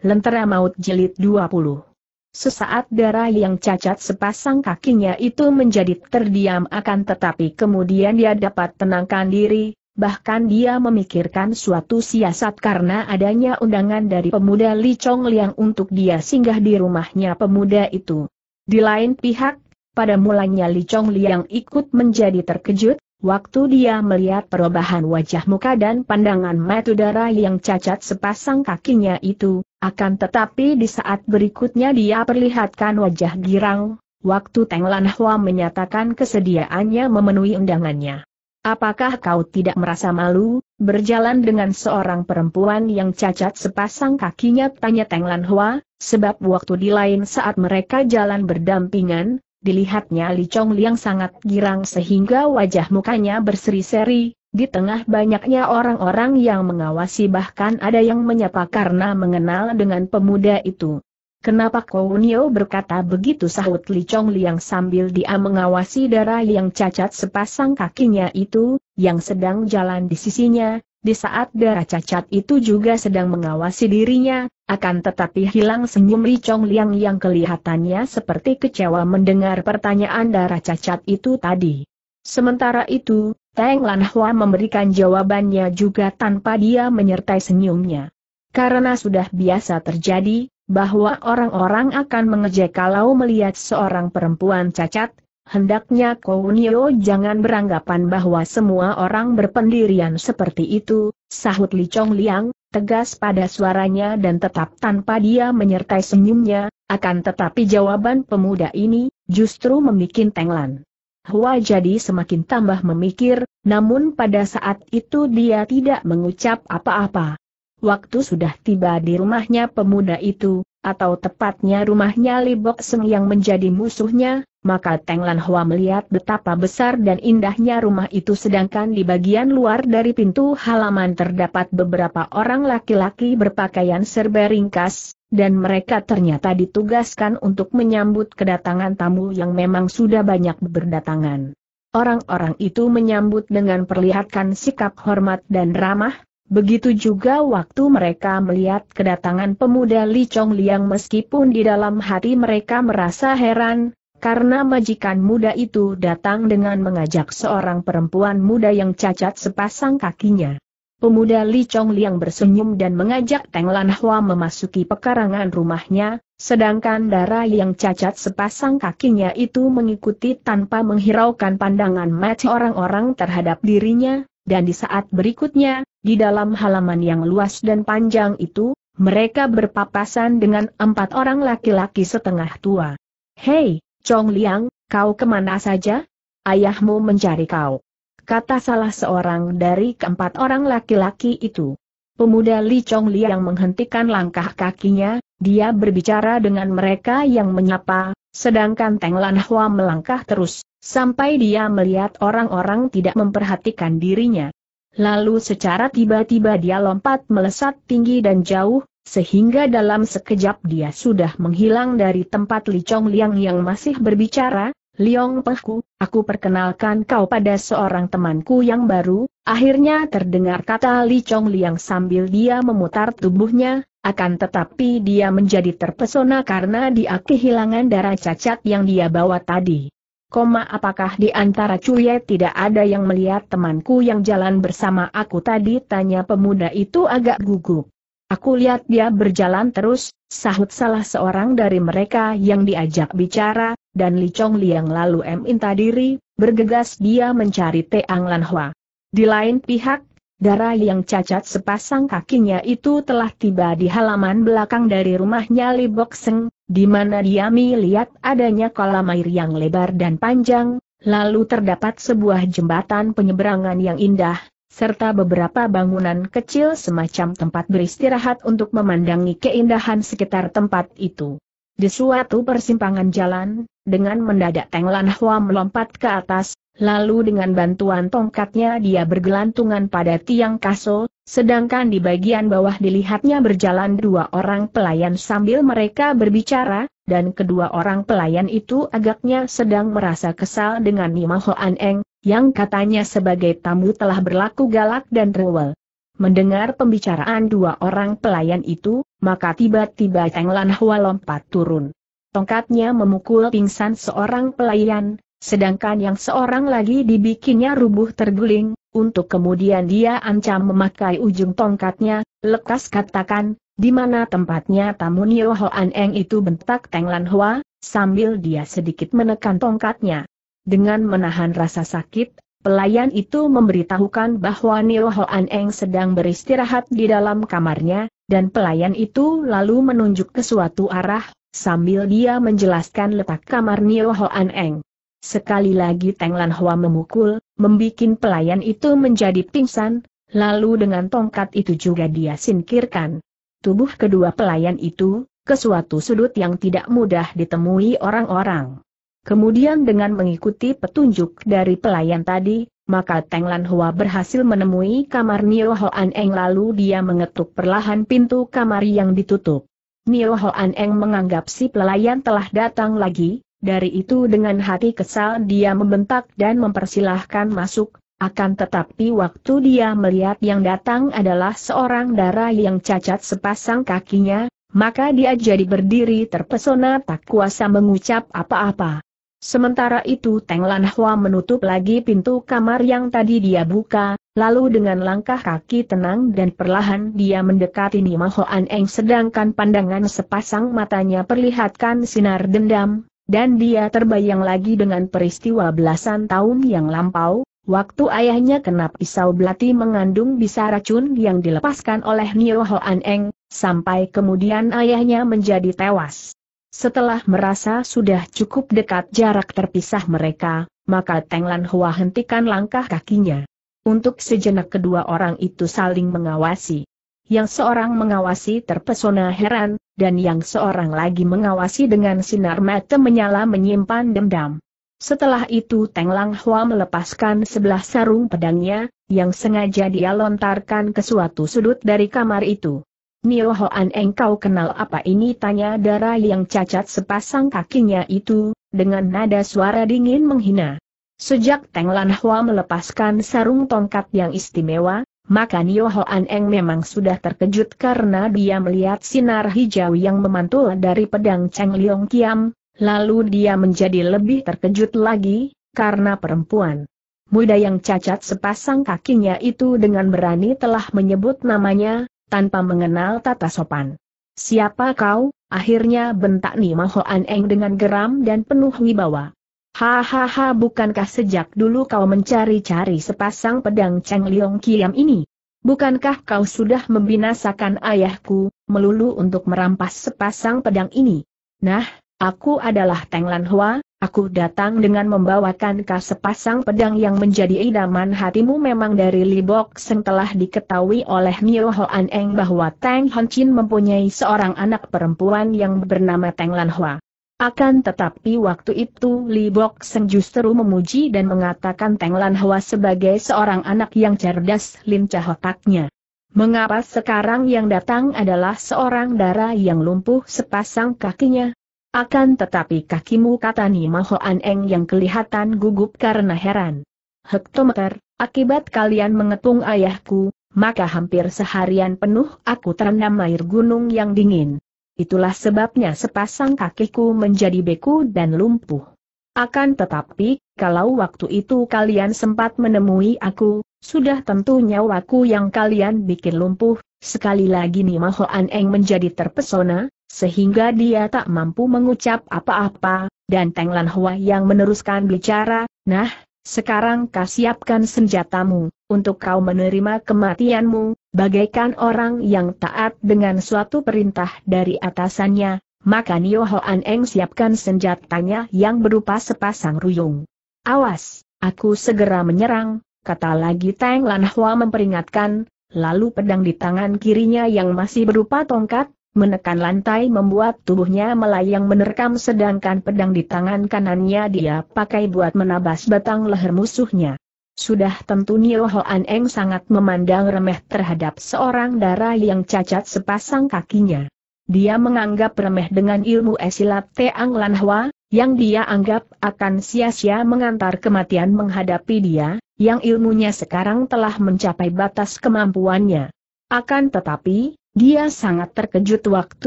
Lentera Maut Jelit 20 Sesaat darah yang cacat sepasang kakinya itu menjadi terdiam akan tetapi kemudian dia dapat tenangkan diri, bahkan dia memikirkan suatu siasat karena adanya undangan dari pemuda Li Chong Liang untuk dia singgah di rumahnya pemuda itu. Di lain pihak, pada mulanya Li Chong Liang ikut menjadi terkejut, Waktu dia melihat perubahan wajah muka dan pandangan darah yang cacat sepasang kakinya itu, akan tetapi di saat berikutnya dia perlihatkan wajah girang, waktu Teng Lan Hua menyatakan kesediaannya memenuhi undangannya. Apakah kau tidak merasa malu, berjalan dengan seorang perempuan yang cacat sepasang kakinya? Tanya Teng Lan Hua, sebab waktu di lain saat mereka jalan berdampingan, Dilihatnya Li Chong Liang sangat girang sehingga wajah mukanya berseri-seri, di tengah banyaknya orang-orang yang mengawasi bahkan ada yang menyapa karena mengenal dengan pemuda itu. Kenapa Kounio berkata begitu sahut Li Chong Liang sambil dia mengawasi darah yang cacat sepasang kakinya itu, yang sedang jalan di sisinya, di saat darah cacat itu juga sedang mengawasi dirinya, akan tetapi hilang senyum Li Chong Liang yang kelihatannya seperti kecewa mendengar pertanyaan darah cacat itu tadi. Sementara itu, Teng Lan Hua memberikan jawabannya juga tanpa dia menyertai senyumnya. Karena sudah biasa terjadi, bahwa orang-orang akan mengejek kalau melihat seorang perempuan cacat, Hendaknya Kounio jangan beranggapan bahwa semua orang berpendirian seperti itu, sahut Li Chong Liang, tegas pada suaranya dan tetap tanpa dia menyertai senyumnya, akan tetapi jawaban pemuda ini, justru membuat Tenglan. Hua jadi semakin tambah memikir, namun pada saat itu dia tidak mengucap apa-apa. Waktu sudah tiba di rumahnya pemuda itu, atau tepatnya rumahnya Li Seng yang menjadi musuhnya, maka Teng Lan Hua melihat betapa besar dan indahnya rumah itu sedangkan di bagian luar dari pintu halaman terdapat beberapa orang laki-laki berpakaian serba ringkas, dan mereka ternyata ditugaskan untuk menyambut kedatangan tamu yang memang sudah banyak berdatangan. Orang-orang itu menyambut dengan perlihatkan sikap hormat dan ramah, begitu juga waktu mereka melihat kedatangan pemuda Li Chong Liang meskipun di dalam hati mereka merasa heran, karena majikan muda itu datang dengan mengajak seorang perempuan muda yang cacat sepasang kakinya. Pemuda Li Chong Liang bersenyum dan mengajak Teng Lan Hua memasuki pekarangan rumahnya, sedangkan darah yang cacat sepasang kakinya itu mengikuti tanpa menghiraukan pandangan mata orang-orang terhadap dirinya, dan di saat berikutnya, di dalam halaman yang luas dan panjang itu, mereka berpapasan dengan empat orang laki-laki setengah tua. Hei, Chong Liang, kau kemana saja? Ayahmu mencari kau. Kata salah seorang dari keempat orang laki-laki itu. Pemuda Li Chong Liang menghentikan langkah kakinya, dia berbicara dengan mereka yang menyapa, sedangkan Teng Lan Hua melangkah terus, sampai dia melihat orang-orang tidak memperhatikan dirinya. Lalu secara tiba-tiba dia lompat melesat tinggi dan jauh, sehingga dalam sekejap dia sudah menghilang dari tempat Li Chong Liang yang masih berbicara, Liong Pengku, aku perkenalkan kau pada seorang temanku yang baru, akhirnya terdengar kata Li Chong Liang sambil dia memutar tubuhnya, akan tetapi dia menjadi terpesona karena dia kehilangan darah cacat yang dia bawa tadi. Koma apakah di antara Cuye tidak ada yang melihat temanku yang jalan bersama aku tadi tanya pemuda itu agak gugup. Aku lihat dia berjalan terus, sahut salah seorang dari mereka yang diajak bicara, dan Li Chong Liang lalu minta diri, bergegas dia mencari Teang Lan Hua. Di lain pihak, darah yang cacat sepasang kakinya itu telah tiba di halaman belakang dari rumahnya Li Seng, di mana dia melihat adanya kolam air yang lebar dan panjang, lalu terdapat sebuah jembatan penyeberangan yang indah, serta beberapa bangunan kecil semacam tempat beristirahat untuk memandangi keindahan sekitar tempat itu. Di suatu persimpangan jalan, dengan mendadak Teng Lan Hua melompat ke atas, lalu dengan bantuan tongkatnya dia bergelantungan pada tiang kaso, sedangkan di bagian bawah dilihatnya berjalan dua orang pelayan sambil mereka berbicara, dan kedua orang pelayan itu agaknya sedang merasa kesal dengan Nima Hoan Eng, yang katanya sebagai tamu telah berlaku galak dan rewel. Mendengar pembicaraan dua orang pelayan itu, maka tiba-tiba Teng Lan Hua lompat turun. Tongkatnya memukul pingsan seorang pelayan, sedangkan yang seorang lagi dibikinnya rubuh terguling, untuk kemudian dia ancam memakai ujung tongkatnya, lekas katakan, di mana tempatnya tamu Nio Hoan Eng itu bentak Teng Lan Hua, sambil dia sedikit menekan tongkatnya dengan menahan rasa sakit, Pelayan itu memberitahukan bahwa Nio Hoan Eng sedang beristirahat di dalam kamarnya, dan pelayan itu lalu menunjuk ke suatu arah, sambil dia menjelaskan letak kamar Nio Hoan Eng. Sekali lagi Teng Lan Hwa memukul, membuat pelayan itu menjadi pingsan, lalu dengan tongkat itu juga dia singkirkan. Tubuh kedua pelayan itu, ke suatu sudut yang tidak mudah ditemui orang-orang. Kemudian dengan mengikuti petunjuk dari pelayan tadi, maka Teng Lan Hua berhasil menemui kamar Nio Hoan Eng lalu dia mengetuk perlahan pintu kamar yang ditutup. Nio Hoan Eng menganggap si pelayan telah datang lagi, dari itu dengan hati kesal dia membentak dan mempersilahkan masuk, akan tetapi waktu dia melihat yang datang adalah seorang darah yang cacat sepasang kakinya, maka dia jadi berdiri terpesona tak kuasa mengucap apa-apa. Sementara itu Teng Lan Hua menutup lagi pintu kamar yang tadi dia buka, lalu dengan langkah kaki tenang dan perlahan dia mendekati Nima Hoan Eng sedangkan pandangan sepasang matanya perlihatkan sinar dendam, dan dia terbayang lagi dengan peristiwa belasan tahun yang lampau, waktu ayahnya kena pisau belati mengandung bisa racun yang dilepaskan oleh Nima Hoan Eng, sampai kemudian ayahnya menjadi tewas. Setelah merasa sudah cukup dekat jarak terpisah mereka, maka Teng Lan Hua hentikan langkah kakinya. Untuk sejenak kedua orang itu saling mengawasi. Yang seorang mengawasi terpesona heran, dan yang seorang lagi mengawasi dengan sinar mata menyala menyimpan dendam. Setelah itu Teng Lang Hua melepaskan sebelah sarung pedangnya, yang sengaja dia lontarkan ke suatu sudut dari kamar itu. Milhoan engkau kenal apa ini tanya darah yang cacat sepasang kakinya itu, dengan nada suara dingin menghina. Sejak Teng Lan Hua melepaskan sarung tongkat yang istimewa, maka Niohoan Eng memang sudah terkejut karena dia melihat sinar hijau yang memantul dari pedang Cheng Liong Kiam, lalu dia menjadi lebih terkejut lagi, karena perempuan muda yang cacat sepasang kakinya itu dengan berani telah menyebut namanya, tanpa mengenal tata sopan. Siapa kau? Akhirnya bentak Nima Hoan Eng dengan geram dan penuh wibawa. Hahaha bukankah sejak dulu kau mencari-cari sepasang pedang Cheng Liong Kiam ini? Bukankah kau sudah membinasakan ayahku, melulu untuk merampas sepasang pedang ini? Nah, aku adalah Teng Lan Hua, Aku datang dengan membawakan kas sepasang pedang yang menjadi idaman hatimu memang dari Libok Seng telah diketahui oleh Nio Hoan Eng bahwa Tang Hon Chin mempunyai seorang anak perempuan yang bernama Tang Lan Hua. Akan tetapi waktu itu Libok Seng justru memuji dan mengatakan Tang Lan Hua sebagai seorang anak yang cerdas lincah otaknya. Mengapa sekarang yang datang adalah seorang darah yang lumpuh sepasang kakinya? Akan tetapi kakimu kata Nima Hoan Eng yang kelihatan gugup karena heran. Hektometer, akibat kalian mengetung ayahku, maka hampir seharian penuh aku terendam air gunung yang dingin. Itulah sebabnya sepasang kakiku menjadi beku dan lumpuh. Akan tetapi, kalau waktu itu kalian sempat menemui aku, sudah tentu nyawaku yang kalian bikin lumpuh, sekali lagi Nima Hoan Eng menjadi terpesona, sehingga dia tak mampu mengucap apa-apa, dan Teng Lan Hua yang meneruskan bicara, nah, sekarang kau siapkan senjatamu, untuk kau menerima kematianmu, bagaikan orang yang taat dengan suatu perintah dari atasannya, maka Nio Hoan Eng siapkan senjatanya yang berupa sepasang ruyung. Awas, aku segera menyerang, kata lagi Teng Lan Hua memperingatkan, lalu pedang di tangan kirinya yang masih berupa tongkat, Menekan lantai membuat tubuhnya melayang menerkam sedangkan pedang di tangan kanannya dia pakai buat menabas batang leher musuhnya. Sudah tentu Nio An Eng sangat memandang remeh terhadap seorang darah yang cacat sepasang kakinya. Dia menganggap remeh dengan ilmu esilat Teang Lan Hwa, yang dia anggap akan sia-sia mengantar kematian menghadapi dia, yang ilmunya sekarang telah mencapai batas kemampuannya. Akan tetapi, dia sangat terkejut waktu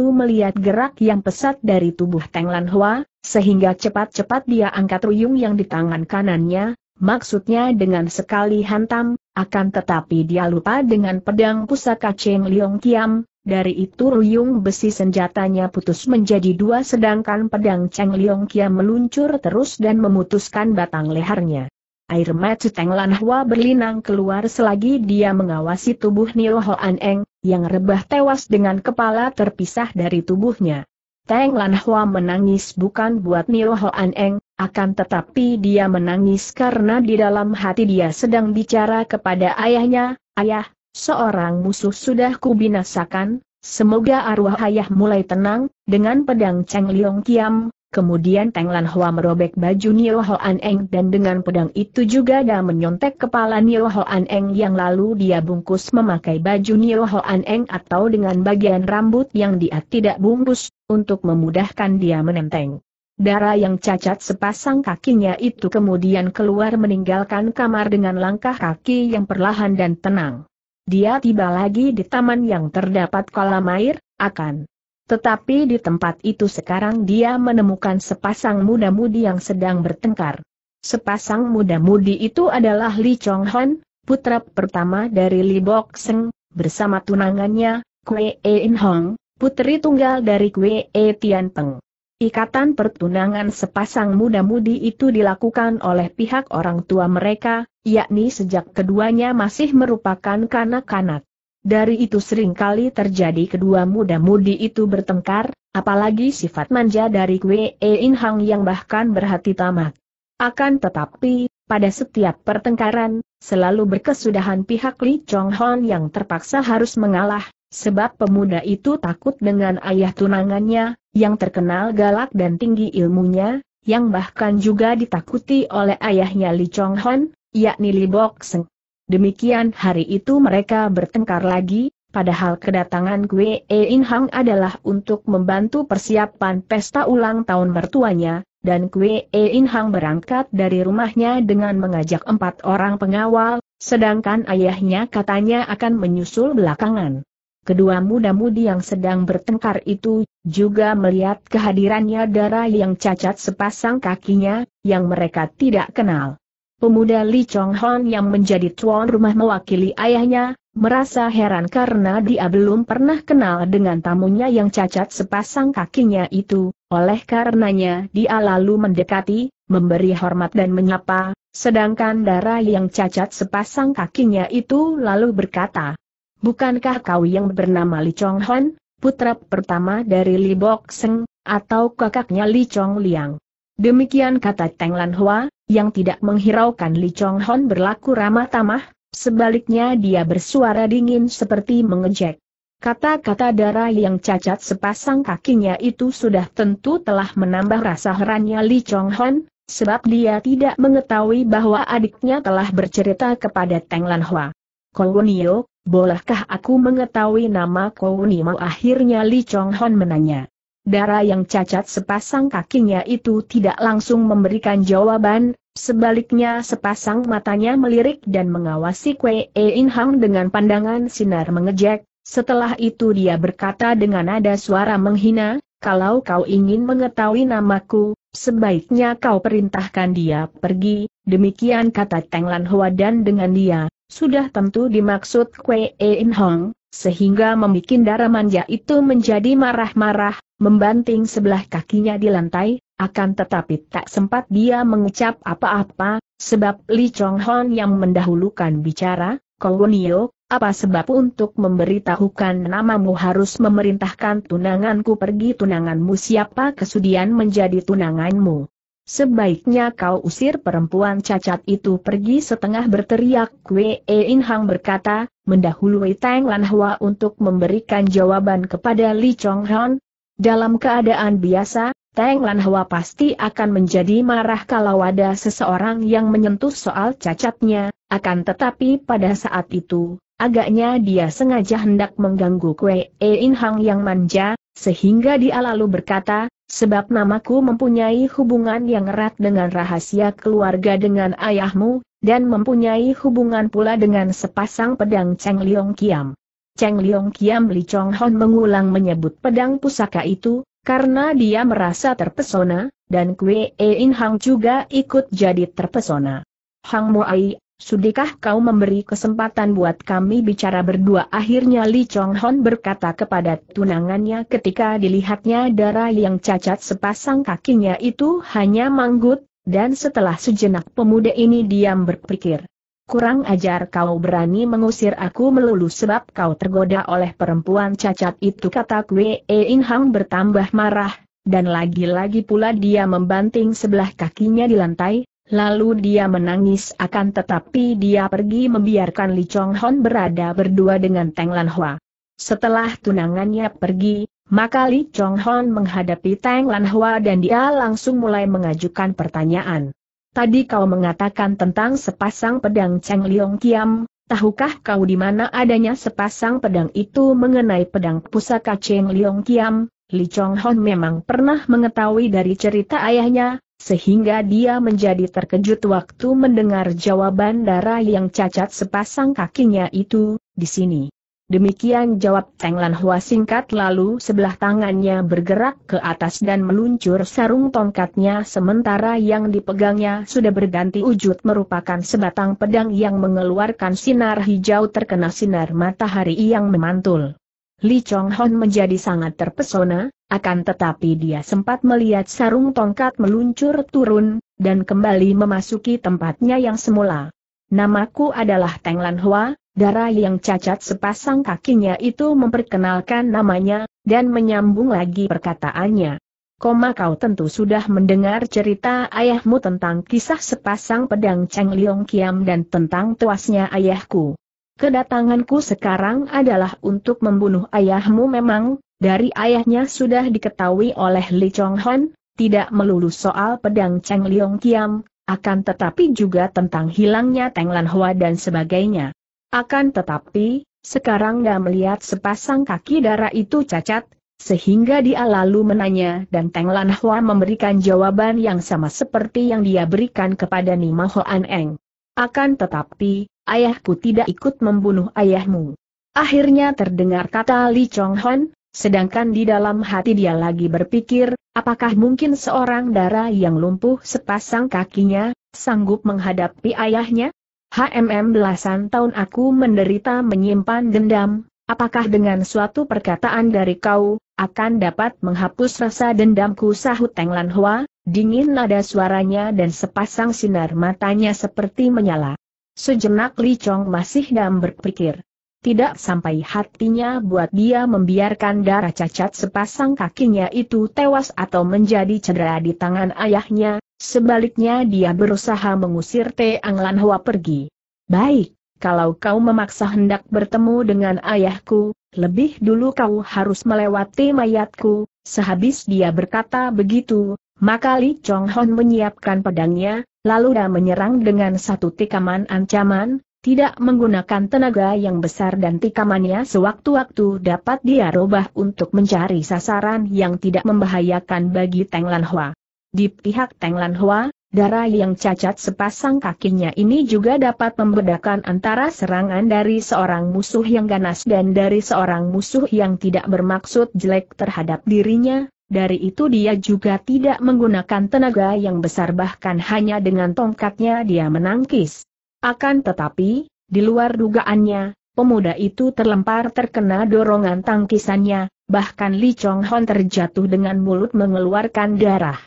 melihat gerak yang pesat dari tubuh Teng Lan Hua, sehingga cepat-cepat dia angkat ruyung yang di tangan kanannya, maksudnya dengan sekali hantam, akan tetapi dia lupa dengan pedang pusaka Cheng Liong Kiam, dari itu ruyung besi senjatanya putus menjadi dua sedangkan pedang Cheng Liong Kiam meluncur terus dan memutuskan batang lehernya. Air mata Tenglan Hua berlinang keluar selagi dia mengawasi tubuh Nio Hoan Eng, yang rebah tewas dengan kepala terpisah dari tubuhnya. Teng Lan Hua menangis bukan buat Nio Hoan Eng, akan tetapi dia menangis karena di dalam hati dia sedang bicara kepada ayahnya, Ayah, seorang musuh sudah kubinasakan, semoga arwah ayah mulai tenang, dengan pedang Cheng Liong Kiam, Kemudian Teng Lan Hua merobek baju Nio An Eng dan dengan pedang itu juga dia menyontek kepala Nio An Eng yang lalu dia bungkus memakai baju Nio An Eng atau dengan bagian rambut yang dia tidak bungkus, untuk memudahkan dia menenteng. Darah yang cacat sepasang kakinya itu kemudian keluar meninggalkan kamar dengan langkah kaki yang perlahan dan tenang. Dia tiba lagi di taman yang terdapat kolam air, akan tetapi di tempat itu sekarang dia menemukan sepasang muda-mudi yang sedang bertengkar. Sepasang muda-mudi itu adalah Li Chong Han, putra pertama dari Li Bok Seng, bersama tunangannya, Kwe In Hong, putri tunggal dari Kwe e Tian Peng. Ikatan pertunangan sepasang muda-mudi itu dilakukan oleh pihak orang tua mereka, yakni sejak keduanya masih merupakan kanak-kanak. Dari itu sering kali terjadi kedua muda-mudi itu bertengkar, apalagi sifat manja dari Kwe e In Hang yang bahkan berhati tamak. Akan tetapi, pada setiap pertengkaran, selalu berkesudahan pihak Lee Chong Hon yang terpaksa harus mengalah, sebab pemuda itu takut dengan ayah tunangannya, yang terkenal galak dan tinggi ilmunya, yang bahkan juga ditakuti oleh ayahnya Lee Chong Hon, yakni Lee Bok Seng. Demikian hari itu mereka bertengkar lagi, padahal kedatangan E In Hang adalah untuk membantu persiapan pesta ulang tahun mertuanya, dan E In Hang berangkat dari rumahnya dengan mengajak empat orang pengawal, sedangkan ayahnya katanya akan menyusul belakangan. Kedua muda-mudi yang sedang bertengkar itu, juga melihat kehadirannya darah yang cacat sepasang kakinya, yang mereka tidak kenal. Pemuda Li Chong Hon yang menjadi tuan rumah mewakili ayahnya, merasa heran karena dia belum pernah kenal dengan tamunya yang cacat sepasang kakinya itu, oleh karenanya dia lalu mendekati, memberi hormat dan menyapa, sedangkan darah yang cacat sepasang kakinya itu lalu berkata, Bukankah kau yang bernama Li Chong Hon, putra pertama dari Li Bok Seng, atau kakaknya Li Chong Liang? Demikian kata Teng Lan Hua, yang tidak menghiraukan Li Chong Hon berlaku ramah tamah, sebaliknya dia bersuara dingin seperti mengejek. Kata-kata darah yang cacat sepasang kakinya itu sudah tentu telah menambah rasa herannya Li Chong Hon, sebab dia tidak mengetahui bahwa adiknya telah bercerita kepada Teng Lan Hua. Kounio, bolehkah aku mengetahui nama Kounio? Akhirnya Li Chong Hon menanya darah yang cacat sepasang kakinya itu tidak langsung memberikan jawaban, sebaliknya sepasang matanya melirik dan mengawasi Kwe In Hang dengan pandangan sinar mengejek, setelah itu dia berkata dengan nada suara menghina, kalau kau ingin mengetahui namaku, sebaiknya kau perintahkan dia pergi, demikian kata Teng Lan Hua dan dengan dia, sudah tentu dimaksud Kwe In Hong, sehingga membuat darah manja itu menjadi marah-marah, membanting sebelah kakinya di lantai, akan tetapi tak sempat dia mengucap apa-apa, sebab Li Chong Hon yang mendahulukan bicara, Wonio, apa sebab untuk memberitahukan namamu harus memerintahkan tunanganku pergi tunanganmu siapa kesudian menjadi tunanganmu. Sebaiknya kau usir perempuan cacat itu pergi setengah berteriak Kwe e In Hang berkata, mendahului Tang Lan Hua untuk memberikan jawaban kepada Li Chong Hon, dalam keadaan biasa, Teng Lan Hua pasti akan menjadi marah kalau ada seseorang yang menyentuh soal cacatnya, akan tetapi pada saat itu, agaknya dia sengaja hendak mengganggu Kue e In Hang yang manja, sehingga dia lalu berkata, sebab namaku mempunyai hubungan yang erat dengan rahasia keluarga dengan ayahmu, dan mempunyai hubungan pula dengan sepasang pedang Cheng Liong Kiam. Cheng Liong Kiam Li Chong Hon mengulang menyebut pedang pusaka itu, karena dia merasa terpesona, dan E In Hang juga ikut jadi terpesona. Hang Moai, sudikah kau memberi kesempatan buat kami bicara berdua? Akhirnya Li Chong Hon berkata kepada tunangannya ketika dilihatnya darah yang cacat sepasang kakinya itu hanya manggut, dan setelah sejenak pemuda ini diam berpikir. Kurang ajar kau berani mengusir aku melulu sebab kau tergoda oleh perempuan cacat itu kata Kwe In Hang bertambah marah, dan lagi-lagi pula dia membanting sebelah kakinya di lantai, Lalu dia menangis akan tetapi dia pergi membiarkan Li Chong Hon berada berdua dengan Teng Lan Hua. Setelah tunangannya pergi, maka Li Chong Hon menghadapi Teng Lan Hua dan dia langsung mulai mengajukan pertanyaan tadi kau mengatakan tentang sepasang pedang Cheng Liong Kiam, tahukah kau di mana adanya sepasang pedang itu mengenai pedang pusaka Cheng Liong Kiam? Li Chong Hon memang pernah mengetahui dari cerita ayahnya, sehingga dia menjadi terkejut waktu mendengar jawaban darah yang cacat sepasang kakinya itu, di sini. Demikian jawab Teng Lan Hua singkat lalu sebelah tangannya bergerak ke atas dan meluncur sarung tongkatnya sementara yang dipegangnya sudah berganti wujud merupakan sebatang pedang yang mengeluarkan sinar hijau terkena sinar matahari yang memantul. Li Chong Hon menjadi sangat terpesona, akan tetapi dia sempat melihat sarung tongkat meluncur turun, dan kembali memasuki tempatnya yang semula. Namaku adalah Teng Lan Hua, Darah yang cacat sepasang kakinya itu memperkenalkan namanya, dan menyambung lagi perkataannya. Koma kau tentu sudah mendengar cerita ayahmu tentang kisah sepasang pedang Cheng Liong Kiam dan tentang tuasnya ayahku. Kedatanganku sekarang adalah untuk membunuh ayahmu memang, dari ayahnya sudah diketahui oleh Li Chong Han, tidak melulu soal pedang Cheng Liong Kiam, akan tetapi juga tentang hilangnya Teng Lan Hua dan sebagainya. Akan tetapi, sekarang dia melihat sepasang kaki darah itu cacat, sehingga dia lalu menanya dan Teng Lan Hua memberikan jawaban yang sama seperti yang dia berikan kepada Nima Hoan Eng. Akan tetapi, ayahku tidak ikut membunuh ayahmu. Akhirnya terdengar kata Li Chong Hon, sedangkan di dalam hati dia lagi berpikir, apakah mungkin seorang darah yang lumpuh sepasang kakinya, sanggup menghadapi ayahnya? HMM belasan tahun aku menderita menyimpan dendam, apakah dengan suatu perkataan dari kau, akan dapat menghapus rasa dendamku sahut Teng Lan Hua, dingin nada suaranya dan sepasang sinar matanya seperti menyala. Sejenak Li Chong masih dalam berpikir. Tidak sampai hatinya buat dia membiarkan darah cacat sepasang kakinya itu tewas atau menjadi cedera di tangan ayahnya, Sebaliknya dia berusaha mengusir Teang Lan Hua pergi. Baik, kalau kau memaksa hendak bertemu dengan ayahku, lebih dulu kau harus melewati mayatku. Sehabis dia berkata begitu, maka Li Chong Hon menyiapkan pedangnya, lalu dia menyerang dengan satu tikaman ancaman, tidak menggunakan tenaga yang besar dan tikamannya sewaktu-waktu dapat dia rubah untuk mencari sasaran yang tidak membahayakan bagi Teng Lan Hua. Di pihak Teng Lan Hua, darah yang cacat sepasang kakinya ini juga dapat membedakan antara serangan dari seorang musuh yang ganas dan dari seorang musuh yang tidak bermaksud jelek terhadap dirinya. Dari itu dia juga tidak menggunakan tenaga yang besar bahkan hanya dengan tongkatnya dia menangkis. Akan tetapi, di luar dugaannya, pemuda itu terlempar terkena dorongan tangkisannya, bahkan Li Chong Hon terjatuh dengan mulut mengeluarkan darah.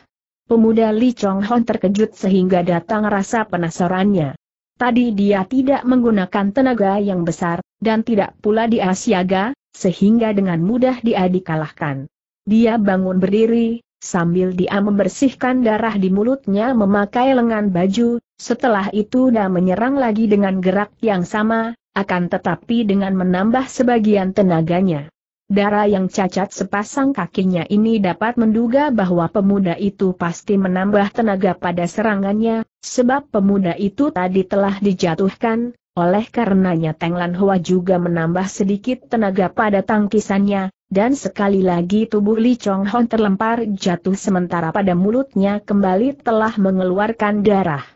Pemuda Li Chong Hon terkejut sehingga datang rasa penasarannya. Tadi dia tidak menggunakan tenaga yang besar, dan tidak pula dia siaga, sehingga dengan mudah dia dikalahkan. Dia bangun berdiri, sambil dia membersihkan darah di mulutnya memakai lengan baju, setelah itu dia menyerang lagi dengan gerak yang sama, akan tetapi dengan menambah sebagian tenaganya. Darah yang cacat sepasang kakinya ini dapat menduga bahwa pemuda itu pasti menambah tenaga pada serangannya, sebab pemuda itu tadi telah dijatuhkan, oleh karenanya Tenglan Hua juga menambah sedikit tenaga pada tangkisannya, dan sekali lagi tubuh Li Chong Hon terlempar jatuh sementara pada mulutnya kembali telah mengeluarkan darah.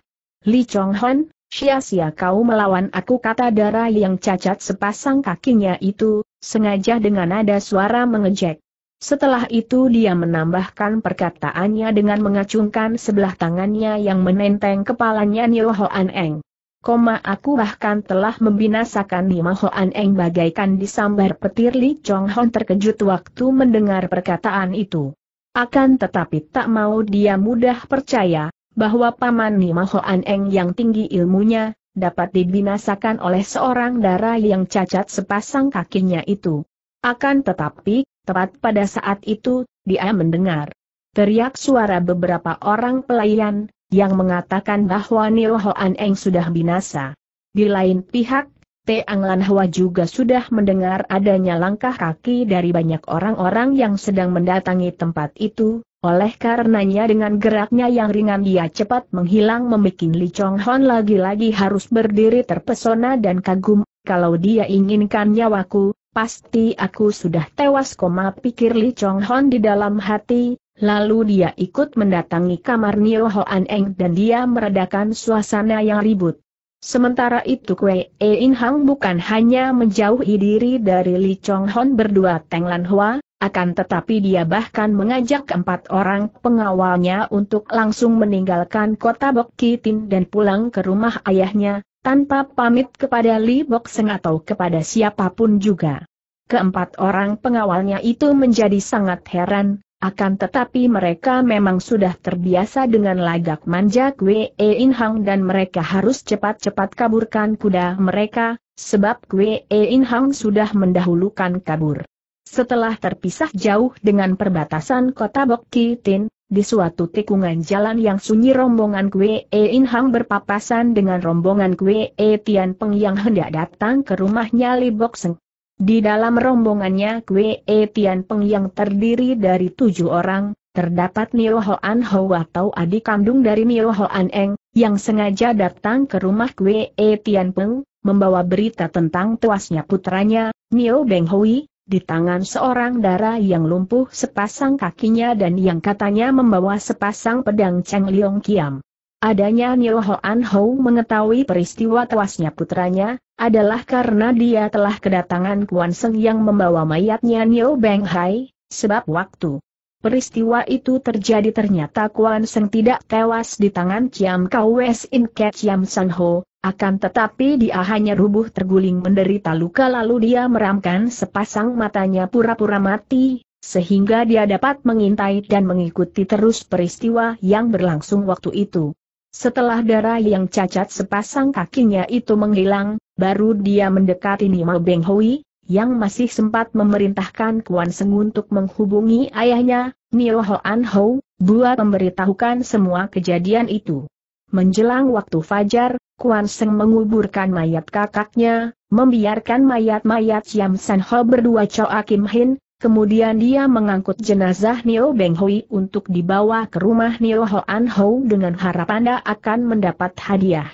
Li Chong Hon, Sia-sia kau melawan aku kata darah yang cacat sepasang kakinya itu, sengaja dengan nada suara mengejek. Setelah itu dia menambahkan perkataannya dengan mengacungkan sebelah tangannya yang menenteng kepalanya Nilohoan Eng. Koma aku bahkan telah membinasakan Nilohoan Eng bagaikan disambar petir Li Chong Hon terkejut waktu mendengar perkataan itu. Akan tetapi tak mau dia mudah percaya, bahwa Paman Nima Hoan Eng yang tinggi ilmunya, dapat dibinasakan oleh seorang darah yang cacat sepasang kakinya itu. Akan tetapi, tepat pada saat itu, dia mendengar teriak suara beberapa orang pelayan, yang mengatakan bahwa Nil Hoan Eng sudah binasa. Di lain pihak, Teang Lan Hwa juga sudah mendengar adanya langkah kaki dari banyak orang-orang yang sedang mendatangi tempat itu, oleh karenanya dengan geraknya yang ringan ia cepat menghilang membuat Li Chong Hon lagi-lagi harus berdiri terpesona dan kagum, kalau dia inginkan nyawaku, pasti aku sudah tewas koma pikir Li Chong Hon di dalam hati, lalu dia ikut mendatangi kamar Nio Hoan Eng dan dia meredakan suasana yang ribut. Sementara itu Kwe E In Hang bukan hanya menjauhi diri dari Li Chong Hon berdua Teng Lan Hua, akan tetapi dia bahkan mengajak empat orang pengawalnya untuk langsung meninggalkan kota Bokkitin dan pulang ke rumah ayahnya, tanpa pamit kepada Li Bokseng atau kepada siapapun juga. Keempat orang pengawalnya itu menjadi sangat heran, akan tetapi mereka memang sudah terbiasa dengan lagak manja Kwe e Hang dan mereka harus cepat-cepat kaburkan kuda mereka, sebab Kwe e Hang sudah mendahulukan kabur. Setelah terpisah jauh dengan perbatasan kota Bokkitin, di suatu tikungan jalan yang sunyi rombongan Kue e Inhang berpapasan dengan rombongan Kue e Tianpeng yang hendak datang ke rumahnya Li Seng. Di dalam rombongannya Kue e Tianpeng yang terdiri dari tujuh orang, terdapat Nio Hoan Ho atau adik kandung dari Nio Hoan Eng, yang sengaja datang ke rumah Kue e Tianpeng, membawa berita tentang tuasnya putranya, Nio Beng Hui, di tangan seorang dara yang lumpuh sepasang kakinya dan yang katanya membawa sepasang pedang Cheng Liong Kiam. Adanya Nio an Hou mengetahui peristiwa tewasnya putranya, adalah karena dia telah kedatangan Kuan Seng yang membawa mayatnya Nio Beng Hai, sebab waktu Peristiwa itu terjadi ternyata Kuan Seng tidak tewas di tangan Kiam Kau Wes In Ke Kiam San Ho, akan tetapi dia hanya rubuh terguling menderita luka lalu dia meramkan sepasang matanya pura-pura mati, sehingga dia dapat mengintai dan mengikuti terus peristiwa yang berlangsung waktu itu. Setelah darah yang cacat sepasang kakinya itu menghilang, baru dia mendekati Nima Beng Hui, yang masih sempat memerintahkan Kuan Seng untuk menghubungi ayahnya, Nio Hoan Ho, buat memberitahukan semua kejadian itu. Menjelang waktu fajar, Kuan Seng menguburkan mayat kakaknya, membiarkan mayat-mayat Yam San Ho berdua Choa Kim Hin, kemudian dia mengangkut jenazah Nio Beng Hui untuk dibawa ke rumah Nio An Ho dengan harapan dia akan mendapat hadiah.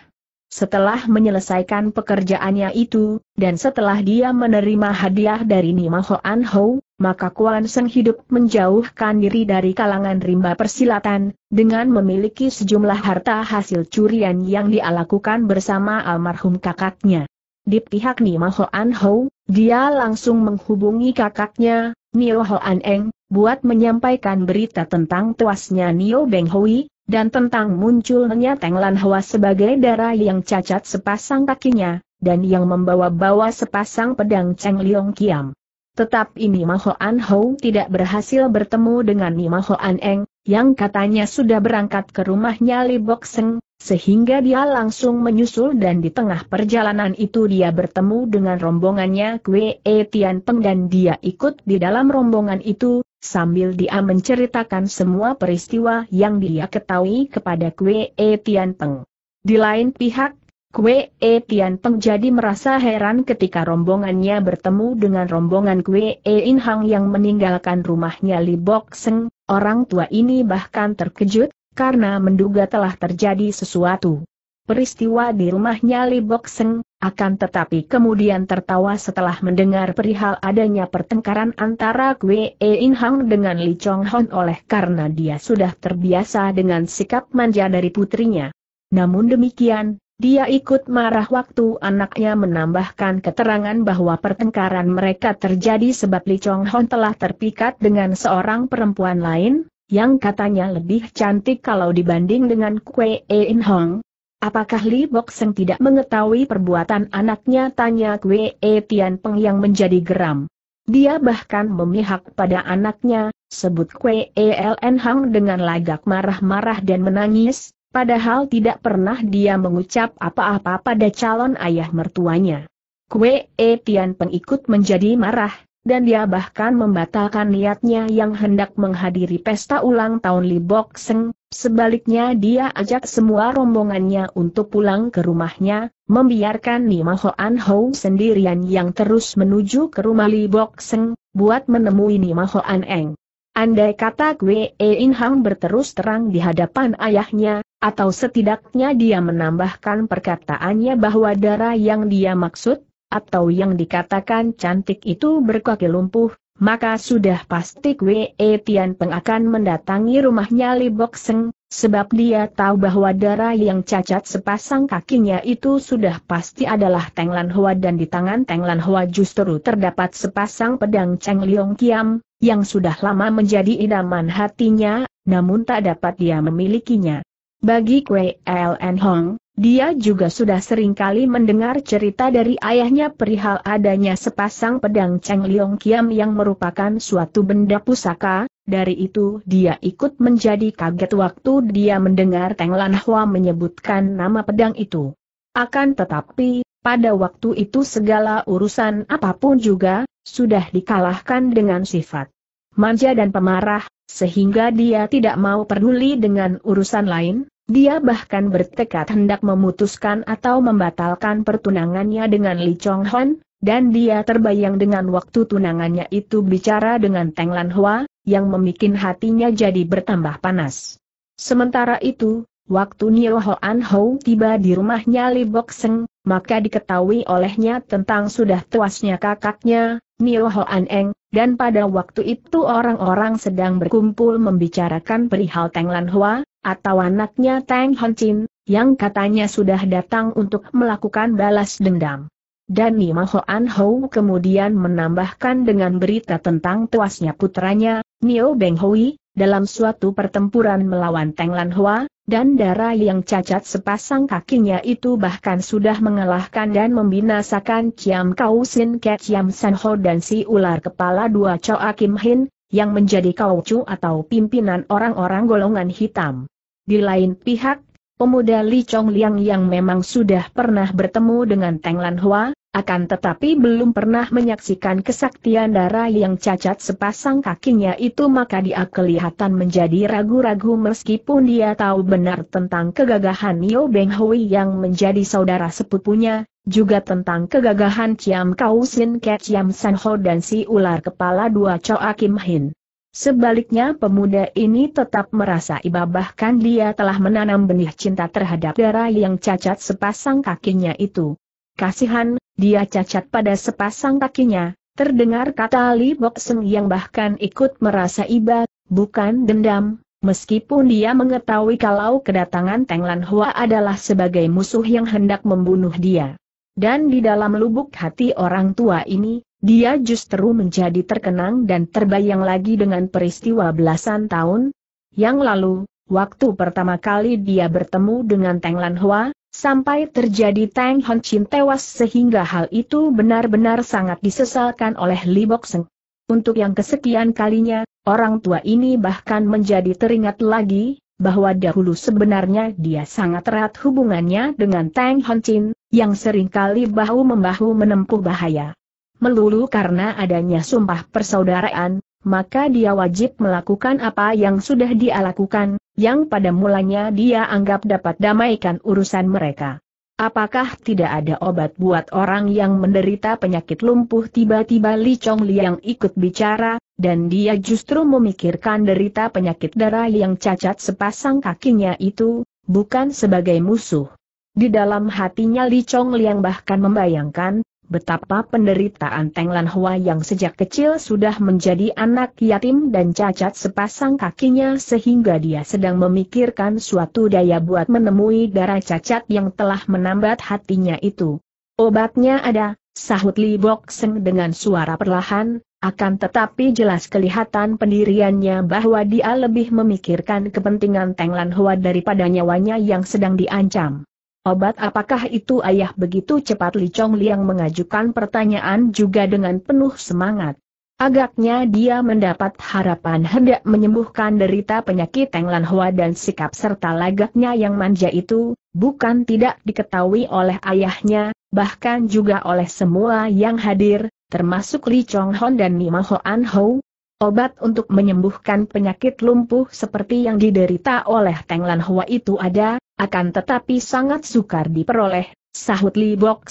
Setelah menyelesaikan pekerjaannya itu, dan setelah dia menerima hadiah dari Nima Ho An Ho, maka Kuan Seng hidup menjauhkan diri dari kalangan rimba persilatan, dengan memiliki sejumlah harta hasil curian yang dia lakukan bersama almarhum kakaknya. Di pihak Nima An Ho, dia langsung menghubungi kakaknya, Nio An Eng, buat menyampaikan berita tentang tuasnya Nio Beng Hui, dan tentang munculnya Teng Lan Hua sebagai darah yang cacat sepasang kakinya, dan yang membawa-bawa sepasang pedang Cheng Liong Kiam. Tetap ini Mahoan Ho tidak berhasil bertemu dengan Nima Hoan Eng, yang katanya sudah berangkat ke rumahnya Li Bok Seng, sehingga dia langsung menyusul dan di tengah perjalanan itu dia bertemu dengan rombongannya Kwe E Tian Peng dan dia ikut di dalam rombongan itu, sambil dia menceritakan semua peristiwa yang dia ketahui kepada Kwe E Tian Peng. Di lain pihak, Kue E Tian Peng jadi merasa heran ketika rombongannya bertemu dengan rombongan Kue E In Hang yang meninggalkan rumahnya Li Bok Seng, orang tua ini bahkan terkejut, karena menduga telah terjadi sesuatu. Peristiwa di rumahnya Li Bok Seng, akan tetapi kemudian tertawa setelah mendengar perihal adanya pertengkaran antara Kue E In Hang dengan Li Chong Hon oleh karena dia sudah terbiasa dengan sikap manja dari putrinya. Namun demikian, dia ikut marah waktu anaknya menambahkan keterangan bahwa pertengkaran mereka terjadi sebab Li Chong Hon telah terpikat dengan seorang perempuan lain, yang katanya lebih cantik kalau dibanding dengan Kue In Hong. Apakah Li Bok Seng tidak mengetahui perbuatan anaknya tanya Kue E Tian Peng yang menjadi geram. Dia bahkan memihak pada anaknya, sebut Kue E L n Hong dengan lagak marah-marah dan menangis, padahal tidak pernah dia mengucap apa-apa pada calon ayah mertuanya. Kue e Tian pengikut menjadi marah, dan dia bahkan membatalkan niatnya yang hendak menghadiri pesta ulang tahun Li Bok Seng, sebaliknya dia ajak semua rombongannya untuk pulang ke rumahnya, membiarkan Ni Nima An Hou sendirian yang terus menuju ke rumah Li Bok Seng, buat menemui Ni Nima An Eng. Andai kata E In Hang berterus terang di hadapan ayahnya, atau setidaknya dia menambahkan perkataannya bahwa darah yang dia maksud, atau yang dikatakan cantik itu berkaki lumpuh, maka sudah pasti Kwe e Tian Peng akan mendatangi rumahnya Li Bok Seng, sebab dia tahu bahwa darah yang cacat sepasang kakinya itu sudah pasti adalah Teng Lan Hua dan di tangan Teng Lan Hua justru terdapat sepasang pedang Cheng Liong Kiam, yang sudah lama menjadi idaman hatinya, namun tak dapat dia memilikinya. Bagi Kwe L.N. Hong, dia juga sudah sering kali mendengar cerita dari ayahnya perihal adanya sepasang pedang Cheng Liong Kiam yang merupakan suatu benda pusaka, dari itu dia ikut menjadi kaget waktu dia mendengar Teng Lan Hua menyebutkan nama pedang itu. Akan tetapi, pada waktu itu segala urusan apapun juga, sudah dikalahkan dengan sifat manja dan pemarah, sehingga dia tidak mau peduli dengan urusan lain, dia bahkan bertekad hendak memutuskan atau membatalkan pertunangannya dengan Li Chong Hon, dan dia terbayang dengan waktu tunangannya itu bicara dengan Teng Lan Hua, yang memikin hatinya jadi bertambah panas. Sementara itu, waktu Nio An Ho tiba di rumahnya Li Bok Seng, maka diketahui olehnya tentang sudah tuasnya kakaknya, Nio Hoan Eng, dan pada waktu itu orang-orang sedang berkumpul membicarakan perihal Tang Lan Hua, atau anaknya Tang Hon Chin, yang katanya sudah datang untuk melakukan balas dendam. Dan Nima Hoan Ho kemudian menambahkan dengan berita tentang tuasnya putranya, Nio Beng Hui, dalam suatu pertempuran melawan Tang Lan Hua, dan darah yang cacat sepasang kakinya itu bahkan sudah mengalahkan dan membinasakan Kiam Kau Sin Ke Ciam San Ho dan si ular kepala dua Choa Kim Hin, yang menjadi Kau Chu atau pimpinan orang-orang golongan hitam. Di lain pihak, pemuda Li Chong Liang yang memang sudah pernah bertemu dengan Teng Lan Hua, akan tetapi belum pernah menyaksikan kesaktian darah yang cacat sepasang kakinya itu maka dia kelihatan menjadi ragu-ragu meskipun dia tahu benar tentang kegagahan Yo Beng Hui yang menjadi saudara sepupunya, juga tentang kegagahan Chiam Kau Sin Ke Chiam San Ho dan si ular kepala dua Choa Kim Hin. Sebaliknya pemuda ini tetap merasa iba bahkan dia telah menanam benih cinta terhadap darah yang cacat sepasang kakinya itu. Kasihan, dia cacat pada sepasang kakinya, terdengar kata Li Boxeng yang bahkan ikut merasa iba, bukan dendam, meskipun dia mengetahui kalau kedatangan Teng Lan Hua adalah sebagai musuh yang hendak membunuh dia. Dan di dalam lubuk hati orang tua ini, dia justru menjadi terkenang dan terbayang lagi dengan peristiwa belasan tahun yang lalu, waktu pertama kali dia bertemu dengan Teng Lan Hua, sampai terjadi Tang Hon Chin tewas sehingga hal itu benar-benar sangat disesalkan oleh Li Bok Seng. Untuk yang kesekian kalinya, orang tua ini bahkan menjadi teringat lagi, bahwa dahulu sebenarnya dia sangat erat hubungannya dengan Tang Hon Chin, yang seringkali bahu-membahu menempuh bahaya melulu karena adanya sumpah persaudaraan, maka dia wajib melakukan apa yang sudah dia lakukan, yang pada mulanya dia anggap dapat damaikan urusan mereka. Apakah tidak ada obat buat orang yang menderita penyakit lumpuh tiba-tiba Li Chong Liang ikut bicara, dan dia justru memikirkan derita penyakit darah yang cacat sepasang kakinya itu, bukan sebagai musuh. Di dalam hatinya Li Chong Liang bahkan membayangkan, Betapa penderitaan Teng Lan Hua yang sejak kecil sudah menjadi anak yatim dan cacat sepasang kakinya sehingga dia sedang memikirkan suatu daya buat menemui darah cacat yang telah menambat hatinya itu. Obatnya ada, sahut Li Bok Seng dengan suara perlahan, akan tetapi jelas kelihatan pendiriannya bahwa dia lebih memikirkan kepentingan Teng Lan Hua daripada nyawanya yang sedang diancam. Obat apakah itu ayah begitu cepat Li Chong Liang mengajukan pertanyaan juga dengan penuh semangat. Agaknya dia mendapat harapan hendak menyembuhkan derita penyakit Lan Hua dan sikap serta lagaknya yang manja itu, bukan tidak diketahui oleh ayahnya, bahkan juga oleh semua yang hadir, termasuk Li Chong Hon dan Nima Hoan Ho. Obat untuk menyembuhkan penyakit lumpuh seperti yang diderita oleh Lan Hua itu ada, akan tetapi sangat sukar diperoleh, sahut Li Bok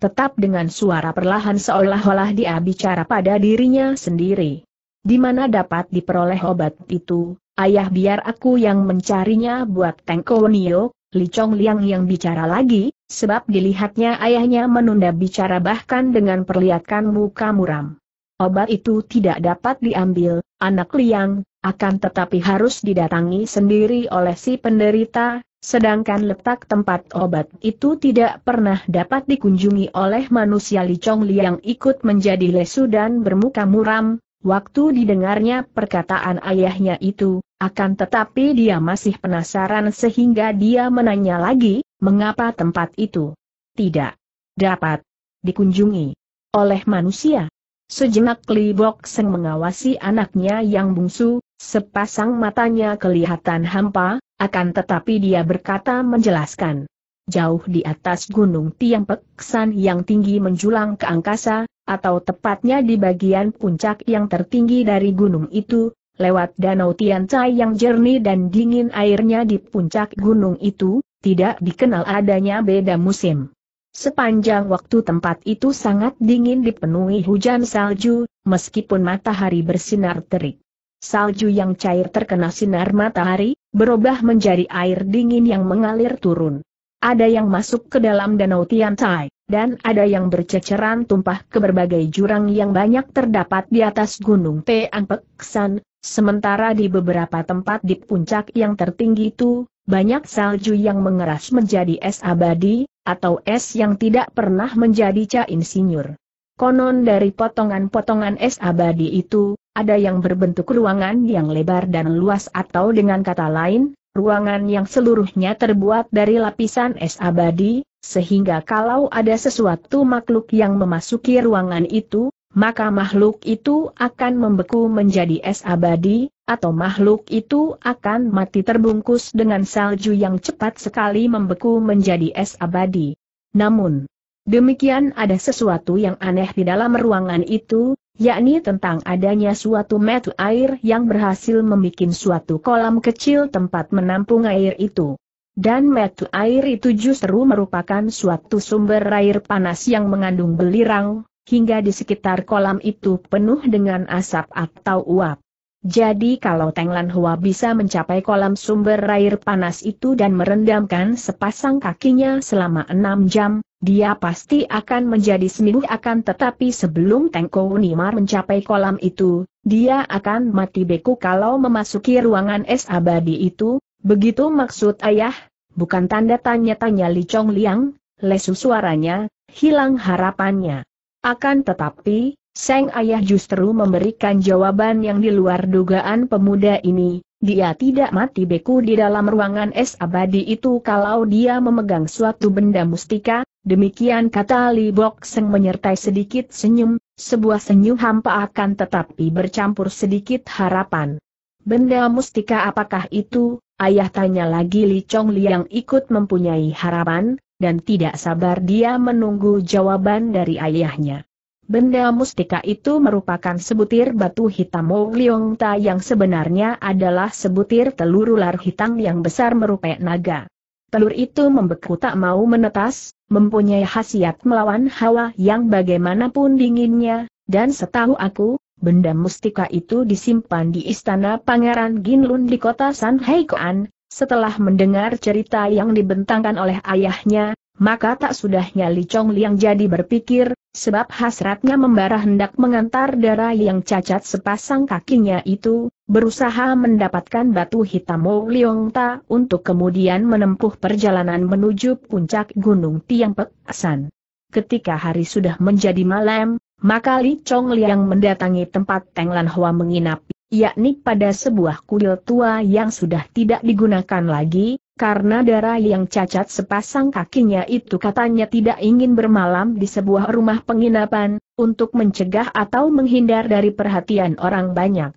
tetap dengan suara perlahan seolah-olah dia bicara pada dirinya sendiri. Di mana dapat diperoleh obat itu, ayah biar aku yang mencarinya buat Tengko Nio, Li Chong Liang yang bicara lagi, sebab dilihatnya ayahnya menunda bicara bahkan dengan perlihatkan muka muram. Obat itu tidak dapat diambil, anak Liang, akan tetapi harus didatangi sendiri oleh si penderita, Sedangkan letak tempat obat itu tidak pernah dapat dikunjungi oleh manusia Li Chongli yang ikut menjadi lesu dan bermuka muram, waktu didengarnya perkataan ayahnya itu, akan tetapi dia masih penasaran sehingga dia menanya lagi, mengapa tempat itu tidak dapat dikunjungi oleh manusia. Sejenak Li Bok Seng mengawasi anaknya yang bungsu, sepasang matanya kelihatan hampa, akan tetapi dia berkata menjelaskan. Jauh di atas gunung Tiang Peksan yang tinggi menjulang ke angkasa, atau tepatnya di bagian puncak yang tertinggi dari gunung itu, lewat danau Tiancai yang jernih dan dingin airnya di puncak gunung itu, tidak dikenal adanya beda musim. Sepanjang waktu tempat itu sangat dingin dipenuhi hujan salju, meskipun matahari bersinar terik. Salju yang cair terkena sinar matahari, berubah menjadi air dingin yang mengalir turun. Ada yang masuk ke dalam danau Tiantai, dan ada yang berceceran tumpah ke berbagai jurang yang banyak terdapat di atas gunung Teangpeksan, sementara di beberapa tempat di puncak yang tertinggi itu, banyak salju yang mengeras menjadi es abadi, atau es yang tidak pernah menjadi cain sinyur. Konon dari potongan-potongan es abadi itu, ada yang berbentuk ruangan yang lebar dan luas atau dengan kata lain, ruangan yang seluruhnya terbuat dari lapisan es abadi, sehingga kalau ada sesuatu makhluk yang memasuki ruangan itu, maka makhluk itu akan membeku menjadi es abadi, atau makhluk itu akan mati terbungkus dengan salju yang cepat sekali membeku menjadi es abadi. Namun, demikian ada sesuatu yang aneh di dalam ruangan itu, yakni tentang adanya suatu metu air yang berhasil membuat suatu kolam kecil tempat menampung air itu. Dan metu air itu justru merupakan suatu sumber air panas yang mengandung belirang, hingga di sekitar kolam itu penuh dengan asap atau uap. Jadi kalau Teng Lan Hua bisa mencapai kolam sumber air panas itu dan merendamkan sepasang kakinya selama enam jam, dia pasti akan menjadi seminggu akan tetapi sebelum Teng Nimar mencapai kolam itu, dia akan mati beku kalau memasuki ruangan es abadi itu, begitu maksud ayah, bukan tanda tanya-tanya Li Chong Liang, lesu suaranya, hilang harapannya. Akan tetapi, Seng ayah justru memberikan jawaban yang di luar dugaan pemuda ini, dia tidak mati beku di dalam ruangan es abadi itu kalau dia memegang suatu benda mustika, demikian kata Li Bok Seng menyertai sedikit senyum, sebuah senyum hampa akan tetapi bercampur sedikit harapan. Benda mustika apakah itu, ayah tanya lagi Li Chong Li yang ikut mempunyai harapan, dan tidak sabar dia menunggu jawaban dari ayahnya. Benda mustika itu merupakan sebutir batu hitam Mogliongta yang sebenarnya adalah sebutir telur ular hitam yang besar merupai naga. Telur itu membeku tak mau menetas, mempunyai khasiat melawan hawa yang bagaimanapun dinginnya, dan setahu aku, benda mustika itu disimpan di istana Pangeran Ginlun di kota San Heikoan, setelah mendengar cerita yang dibentangkan oleh ayahnya, maka tak sudahnya Li Chong Liang jadi berpikir, sebab hasratnya membara hendak mengantar darah yang cacat sepasang kakinya itu, berusaha mendapatkan batu hitam Mo Liong Ta untuk kemudian menempuh perjalanan menuju puncak Gunung Tiang Pek San. Ketika hari sudah menjadi malam, maka Li Chong Liang mendatangi tempat Teng Lan Hua menginap, yakni pada sebuah kuil tua yang sudah tidak digunakan lagi, karena darah yang cacat sepasang kakinya itu katanya tidak ingin bermalam di sebuah rumah penginapan, untuk mencegah atau menghindar dari perhatian orang banyak.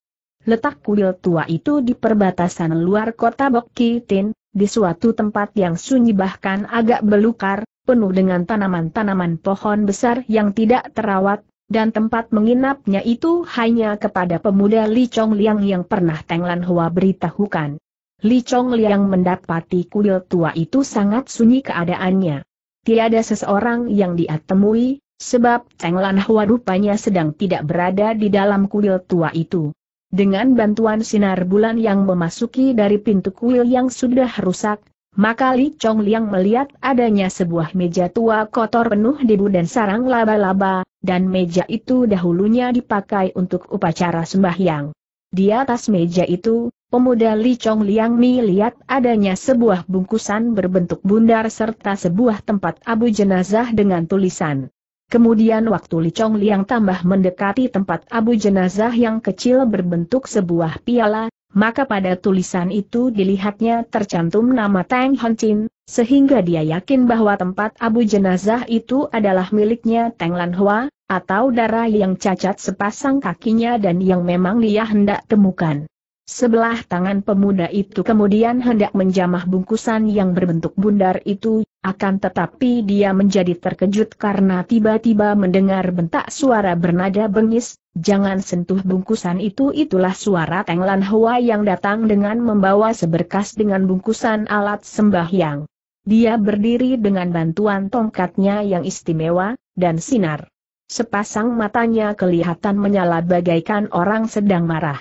Letak kuil tua itu di perbatasan luar kota Bokkitin, di suatu tempat yang sunyi bahkan agak belukar, penuh dengan tanaman-tanaman pohon besar yang tidak terawat, dan tempat menginapnya itu hanya kepada pemuda Li Chong Liang yang pernah Lan Hua beritahukan. Li Chong Liang mendapati kuil tua itu sangat sunyi keadaannya. Tiada seseorang yang dia temui, sebab Cheng Lan Hua rupanya sedang tidak berada di dalam kuil tua itu. Dengan bantuan sinar bulan yang memasuki dari pintu kuil yang sudah rusak, maka Li Chong Liang melihat adanya sebuah meja tua kotor penuh debu dan sarang laba-laba, dan meja itu dahulunya dipakai untuk upacara sembahyang. Di atas meja itu, Pemuda Li Chong Liang Mi lihat adanya sebuah bungkusan berbentuk bundar serta sebuah tempat abu jenazah dengan tulisan. Kemudian waktu Li Chong Liang tambah mendekati tempat abu jenazah yang kecil berbentuk sebuah piala, maka pada tulisan itu dilihatnya tercantum nama Tang Hon sehingga dia yakin bahwa tempat abu jenazah itu adalah miliknya Tang Lan atau darah yang cacat sepasang kakinya dan yang memang dia hendak temukan. Sebelah tangan pemuda itu kemudian hendak menjamah bungkusan yang berbentuk bundar itu, akan tetapi dia menjadi terkejut karena tiba-tiba mendengar bentak suara bernada bengis, jangan sentuh bungkusan itu itulah suara Teng Lan Hua yang datang dengan membawa seberkas dengan bungkusan alat sembahyang. Dia berdiri dengan bantuan tongkatnya yang istimewa, dan sinar. Sepasang matanya kelihatan menyala bagaikan orang sedang marah.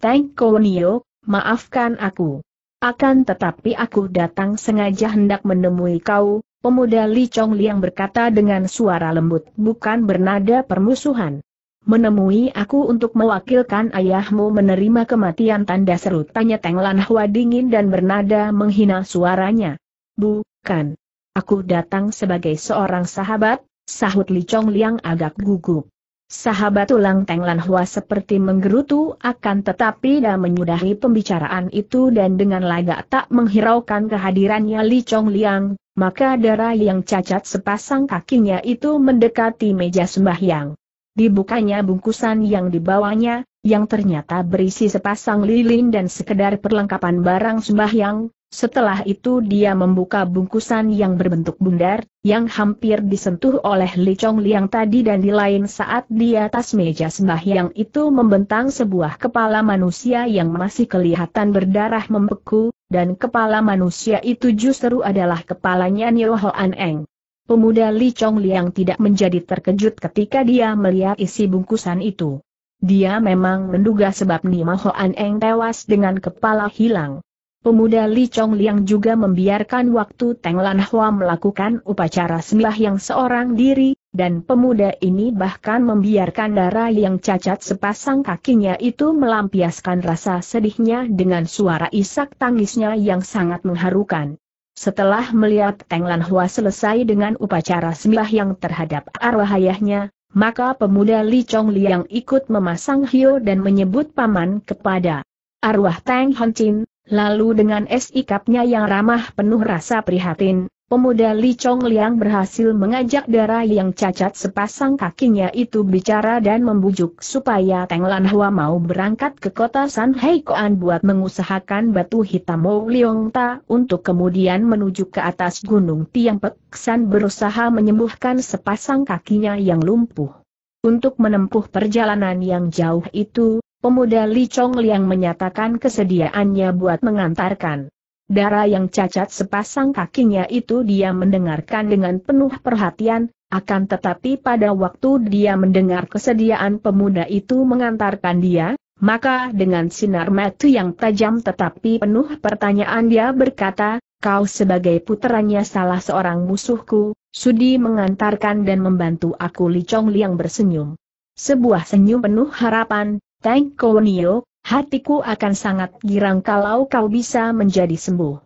Tang Kounio, maafkan aku. Akan tetapi aku datang sengaja hendak menemui kau, pemuda Li Chong Liang berkata dengan suara lembut bukan bernada permusuhan. Menemui aku untuk mewakilkan ayahmu menerima kematian tanda seru tanya Teng Lan dingin dan bernada menghina suaranya. Bukan. Aku datang sebagai seorang sahabat, sahut Li Chong Liang agak gugup. Sahabat ulang Teng Lan Hua seperti menggerutu akan tetapi dia menyudahi pembicaraan itu dan dengan lagak tak menghiraukan kehadirannya Li Chong Liang, maka darah yang cacat sepasang kakinya itu mendekati meja sembahyang. Dibukanya bungkusan yang dibawanya, yang ternyata berisi sepasang lilin dan sekedar perlengkapan barang sembahyang, setelah itu dia membuka bungkusan yang berbentuk bundar, yang hampir disentuh oleh Li Chong Liang tadi dan di lain saat di atas meja sembahyang itu membentang sebuah kepala manusia yang masih kelihatan berdarah membeku, dan kepala manusia itu justru adalah kepalanya Hoan Eng. Pemuda Li Chong Liang tidak menjadi terkejut ketika dia melihat isi bungkusan itu. Dia memang menduga sebab Nima Hoan Eng tewas dengan kepala hilang. Pemuda Li Chong Liang juga membiarkan waktu Teng Lan Hua melakukan upacara sembah yang seorang diri, dan pemuda ini bahkan membiarkan darah yang cacat sepasang kakinya itu melampiaskan rasa sedihnya dengan suara isak tangisnya yang sangat mengharukan. Setelah melihat Teng Lan Hua selesai dengan upacara sembah yang terhadap arwah ayahnya, maka pemuda Li Chong Liang ikut memasang hio dan menyebut paman kepada arwah Tang Hon Chin, Lalu dengan sikapnya yang ramah penuh rasa prihatin, pemuda Li Chong Liang berhasil mengajak darah yang cacat sepasang kakinya itu bicara dan membujuk supaya Teng Lan Hua mau berangkat ke kota San Hei Koan buat mengusahakan batu hitam Mo Leong Ta untuk kemudian menuju ke atas gunung Tiang Pek San berusaha menyembuhkan sepasang kakinya yang lumpuh. Untuk menempuh perjalanan yang jauh itu, pemuda Li Chong Liang menyatakan kesediaannya buat mengantarkan. Darah yang cacat sepasang kakinya itu dia mendengarkan dengan penuh perhatian, akan tetapi pada waktu dia mendengar kesediaan pemuda itu mengantarkan dia, maka dengan sinar mata yang tajam tetapi penuh pertanyaan dia berkata, kau sebagai puteranya salah seorang musuhku, sudi mengantarkan dan membantu aku Li Chong Liang bersenyum. Sebuah senyum penuh harapan, Tang Kowenio, hatiku akan sangat girang kalau kau bisa menjadi sembuh.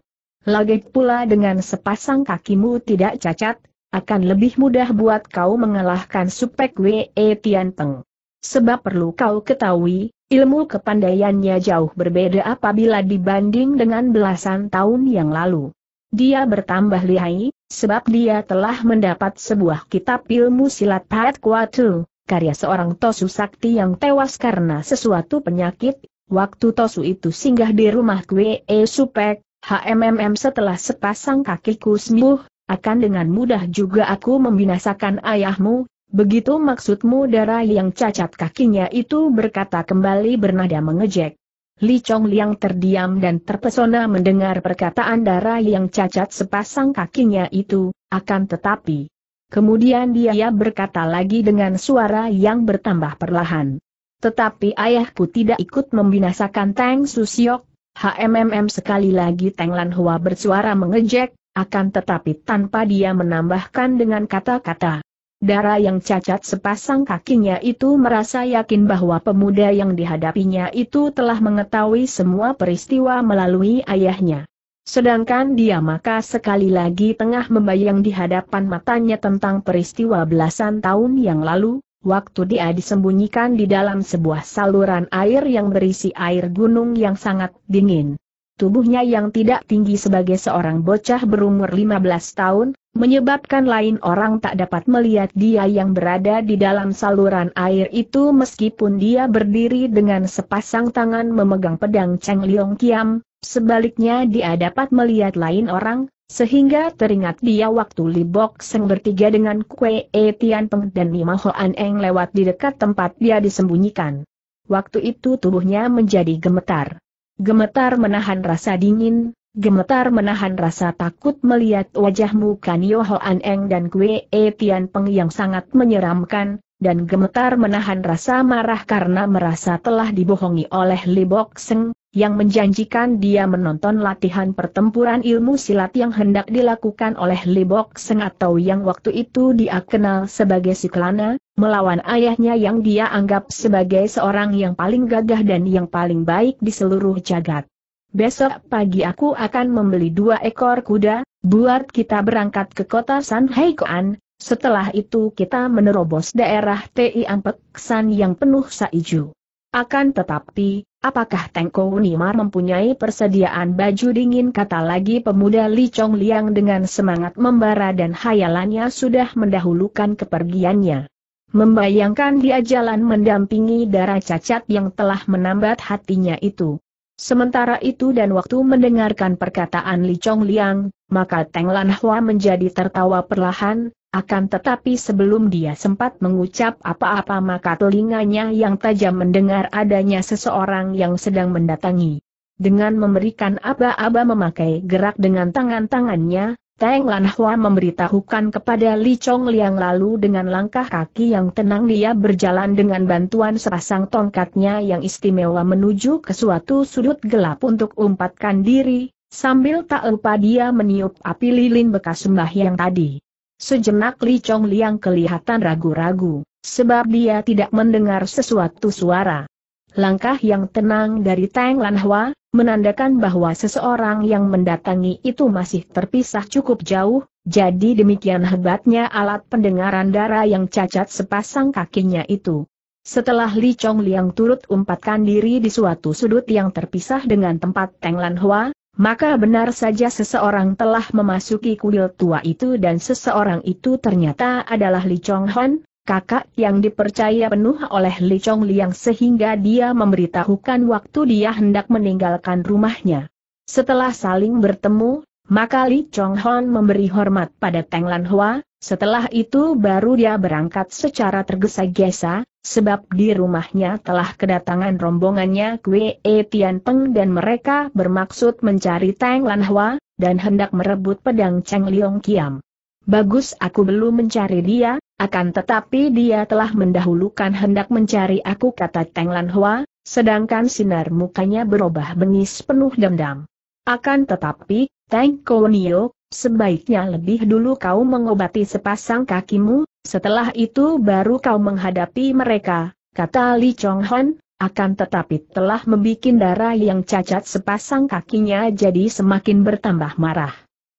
Lagi pula dengan sepasang kakimu tidak cacat, akan lebih mudah buat kau mengalahkan Supek Wei Tianteng. Sebab perlu kau ketahui, ilmu kepandaiannya jauh berbeda apabila dibanding dengan belasan tahun yang lalu. Dia bertambah lihai, sebab dia telah mendapat sebuah kitab ilmu silat Pat kuatul karya seorang Tosu Sakti yang tewas karena sesuatu penyakit, waktu Tosu itu singgah di rumah Kwe E Supek, HMMM setelah sepasang kakiku sembuh, akan dengan mudah juga aku membinasakan ayahmu, begitu maksudmu darah yang cacat kakinya itu berkata kembali bernada mengejek. Li Chong Liang terdiam dan terpesona mendengar perkataan darah yang cacat sepasang kakinya itu, akan tetapi, Kemudian dia berkata lagi dengan suara yang bertambah perlahan. Tetapi ayahku tidak ikut membinasakan Tang Susiok, HMMM sekali lagi Tang Lan Hua bersuara mengejek, akan tetapi tanpa dia menambahkan dengan kata-kata. Darah yang cacat sepasang kakinya itu merasa yakin bahwa pemuda yang dihadapinya itu telah mengetahui semua peristiwa melalui ayahnya. Sedangkan dia maka sekali lagi tengah membayang di hadapan matanya tentang peristiwa belasan tahun yang lalu, waktu dia disembunyikan di dalam sebuah saluran air yang berisi air gunung yang sangat dingin. Tubuhnya yang tidak tinggi sebagai seorang bocah berumur 15 tahun, menyebabkan lain orang tak dapat melihat dia yang berada di dalam saluran air itu meskipun dia berdiri dengan sepasang tangan memegang pedang Cheng Liong Kiam, Sebaliknya dia dapat melihat lain orang, sehingga teringat dia waktu libok Seng bertiga dengan Kue E Tian Peng dan Nima Hoan Eng lewat di dekat tempat dia disembunyikan. Waktu itu tubuhnya menjadi gemetar. Gemetar menahan rasa dingin, gemetar menahan rasa takut melihat wajah muka Nio Hoan Eng dan Kue E Tian Peng yang sangat menyeramkan, dan gemetar menahan rasa marah karena merasa telah dibohongi oleh Li Bok Seng, yang menjanjikan dia menonton latihan pertempuran ilmu silat yang hendak dilakukan oleh Libok Seng atau yang waktu itu dia kenal sebagai Siklana, melawan ayahnya yang dia anggap sebagai seorang yang paling gagah dan yang paling baik di seluruh jagat. Besok pagi aku akan membeli dua ekor kuda, buat kita berangkat ke kota San Heikoan, setelah itu kita menerobos daerah Tiampek San yang penuh saiju. Akan tetapi, apakah Tengko Unimar mempunyai persediaan baju dingin kata lagi pemuda Li Chong Liang dengan semangat membara dan hayalannya sudah mendahulukan kepergiannya. Membayangkan dia jalan mendampingi darah cacat yang telah menambat hatinya itu. Sementara itu dan waktu mendengarkan perkataan Li Chong Liang, maka Teng Lan Hua menjadi tertawa perlahan, akan tetapi sebelum dia sempat mengucap apa-apa maka telinganya yang tajam mendengar adanya seseorang yang sedang mendatangi. Dengan memberikan aba-aba memakai gerak dengan tangan-tangannya, Teng Lan Hua memberitahukan kepada Li Chong Liang lalu dengan langkah kaki yang tenang dia berjalan dengan bantuan sepasang tongkatnya yang istimewa menuju ke suatu sudut gelap untuk umpatkan diri, sambil tak lupa dia meniup api lilin bekas sembah yang tadi. Sejenak Li Chong Liang kelihatan ragu-ragu, sebab dia tidak mendengar sesuatu suara. Langkah yang tenang dari Tang Hua, menandakan bahwa seseorang yang mendatangi itu masih terpisah cukup jauh, jadi demikian hebatnya alat pendengaran darah yang cacat sepasang kakinya itu. Setelah Li Chong Liang turut umpatkan diri di suatu sudut yang terpisah dengan tempat Tang Hua, maka benar saja seseorang telah memasuki kuil tua itu dan seseorang itu ternyata adalah Li Chong Han, kakak yang dipercaya penuh oleh Li Chong Liang sehingga dia memberitahukan waktu dia hendak meninggalkan rumahnya. Setelah saling bertemu, maka Li Chong Han memberi hormat pada Teng Lan Hua, setelah itu baru dia berangkat secara tergesa-gesa, sebab di rumahnya telah kedatangan rombongannya Kwe E Tian Peng dan mereka bermaksud mencari Tang Lan Hwa, dan hendak merebut pedang Cheng Liong Kiam. Bagus aku belum mencari dia, akan tetapi dia telah mendahulukan hendak mencari aku kata Tang Lan Hwa, sedangkan sinar mukanya berubah bengis penuh dendam. Akan tetapi, Tang Konio, Sebaiknya lebih dulu kau mengobati sepasang kakimu, setelah itu baru kau menghadapi mereka, kata Li Chong Han, akan tetapi telah membuat darah yang cacat sepasang kakinya jadi semakin bertambah marah.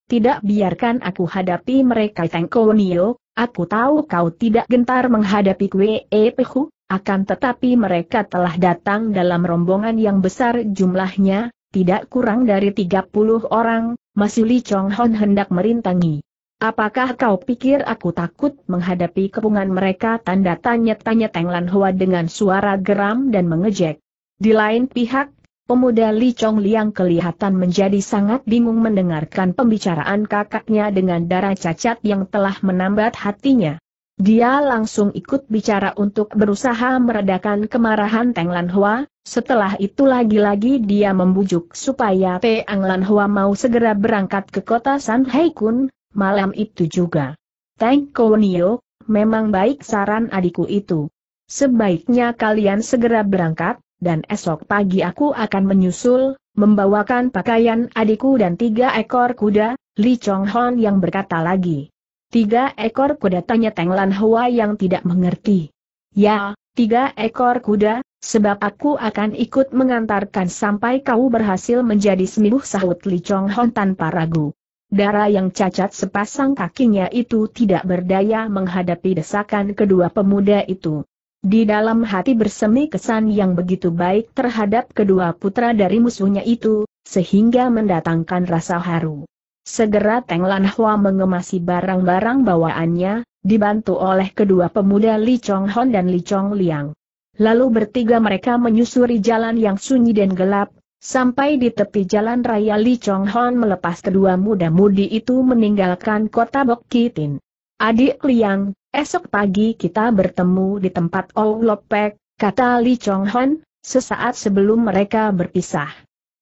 Tidak biarkan aku hadapi mereka Nio, aku tahu kau tidak gentar menghadapi Kwe e Pehu, akan tetapi mereka telah datang dalam rombongan yang besar jumlahnya, tidak kurang dari 30 orang, masih Li Chong Hon hendak merintangi. Apakah kau pikir aku takut menghadapi kepungan mereka? Tanda tanya-tanya Teng Lan Hua dengan suara geram dan mengejek. Di lain pihak, pemuda Li Chong Liang kelihatan menjadi sangat bingung mendengarkan pembicaraan kakaknya dengan darah cacat yang telah menambat hatinya. Dia langsung ikut bicara untuk berusaha meredakan kemarahan Teng Lan Hua, setelah itu lagi-lagi dia membujuk supaya Peang Lan Hua mau segera berangkat ke kota San Haikun, malam itu juga. Teng Kounio, memang baik saran adikku itu. Sebaiknya kalian segera berangkat, dan esok pagi aku akan menyusul, membawakan pakaian adikku dan tiga ekor kuda, Li Chong Hon yang berkata lagi. Tiga ekor kuda tanya Teng Lan Hua yang tidak mengerti. Ya, tiga ekor kuda, sebab aku akan ikut mengantarkan sampai kau berhasil menjadi sembuh sahut Li Chong Hon tanpa ragu. Darah yang cacat sepasang kakinya itu tidak berdaya menghadapi desakan kedua pemuda itu. Di dalam hati bersemi kesan yang begitu baik terhadap kedua putra dari musuhnya itu, sehingga mendatangkan rasa haru. Segera Teng Lan Hua mengemasi barang-barang bawaannya, dibantu oleh kedua pemuda Li Chong Hon dan Li Chong Liang. Lalu bertiga mereka menyusuri jalan yang sunyi dan gelap, sampai di tepi jalan raya Li Chong Hon melepas kedua muda-mudi itu meninggalkan kota Bok Kitin. Adik Liang, esok pagi kita bertemu di tempat Ong Lopek, kata Li Chong Hon, sesaat sebelum mereka berpisah.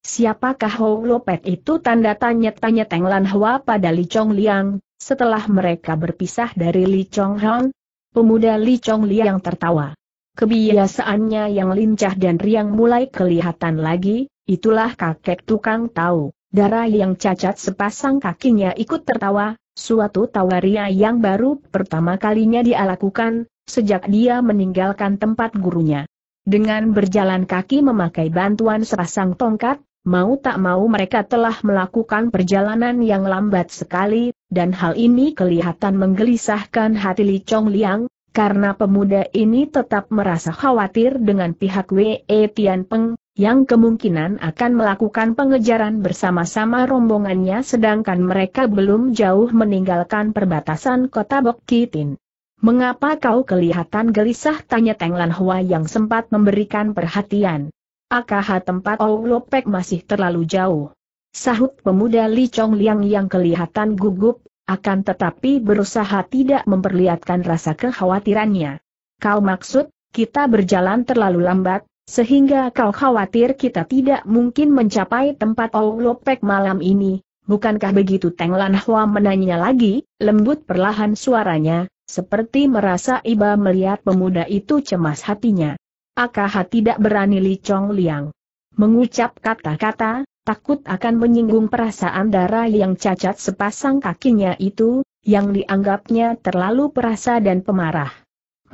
Siapakah Ho Lopet itu tanda tanya-tanya Teng Lan Hwa pada Li Chong Liang, setelah mereka berpisah dari Li Chong Hon? Pemuda Li Chong Liang tertawa. Kebiasaannya yang lincah dan riang mulai kelihatan lagi, itulah kakek tukang tahu. Darah yang cacat sepasang kakinya ikut tertawa, suatu tawaria yang baru pertama kalinya dia lakukan, sejak dia meninggalkan tempat gurunya. Dengan berjalan kaki memakai bantuan sepasang tongkat, mau tak mau mereka telah melakukan perjalanan yang lambat sekali, dan hal ini kelihatan menggelisahkan hati Li Chong Liang, karena pemuda ini tetap merasa khawatir dengan pihak Wei Tianpeng, yang kemungkinan akan melakukan pengejaran bersama-sama rombongannya sedangkan mereka belum jauh meninggalkan perbatasan kota Bokkitin. Mengapa kau kelihatan gelisah? tanya Teng Lan Hua yang sempat memberikan perhatian. Akah tempat Lopek masih terlalu jauh. Sahut pemuda Li Chong Liang yang kelihatan gugup, akan tetapi berusaha tidak memperlihatkan rasa kekhawatirannya. Kau maksud, kita berjalan terlalu lambat, sehingga kau khawatir kita tidak mungkin mencapai tempat Aulopek malam ini, bukankah begitu Teng Lan Hua menanya lagi, lembut perlahan suaranya, seperti merasa iba melihat pemuda itu cemas hatinya. Akaha tidak berani Li Chong Liang mengucap kata-kata, takut akan menyinggung perasaan darah yang cacat sepasang kakinya itu, yang dianggapnya terlalu perasa dan pemarah.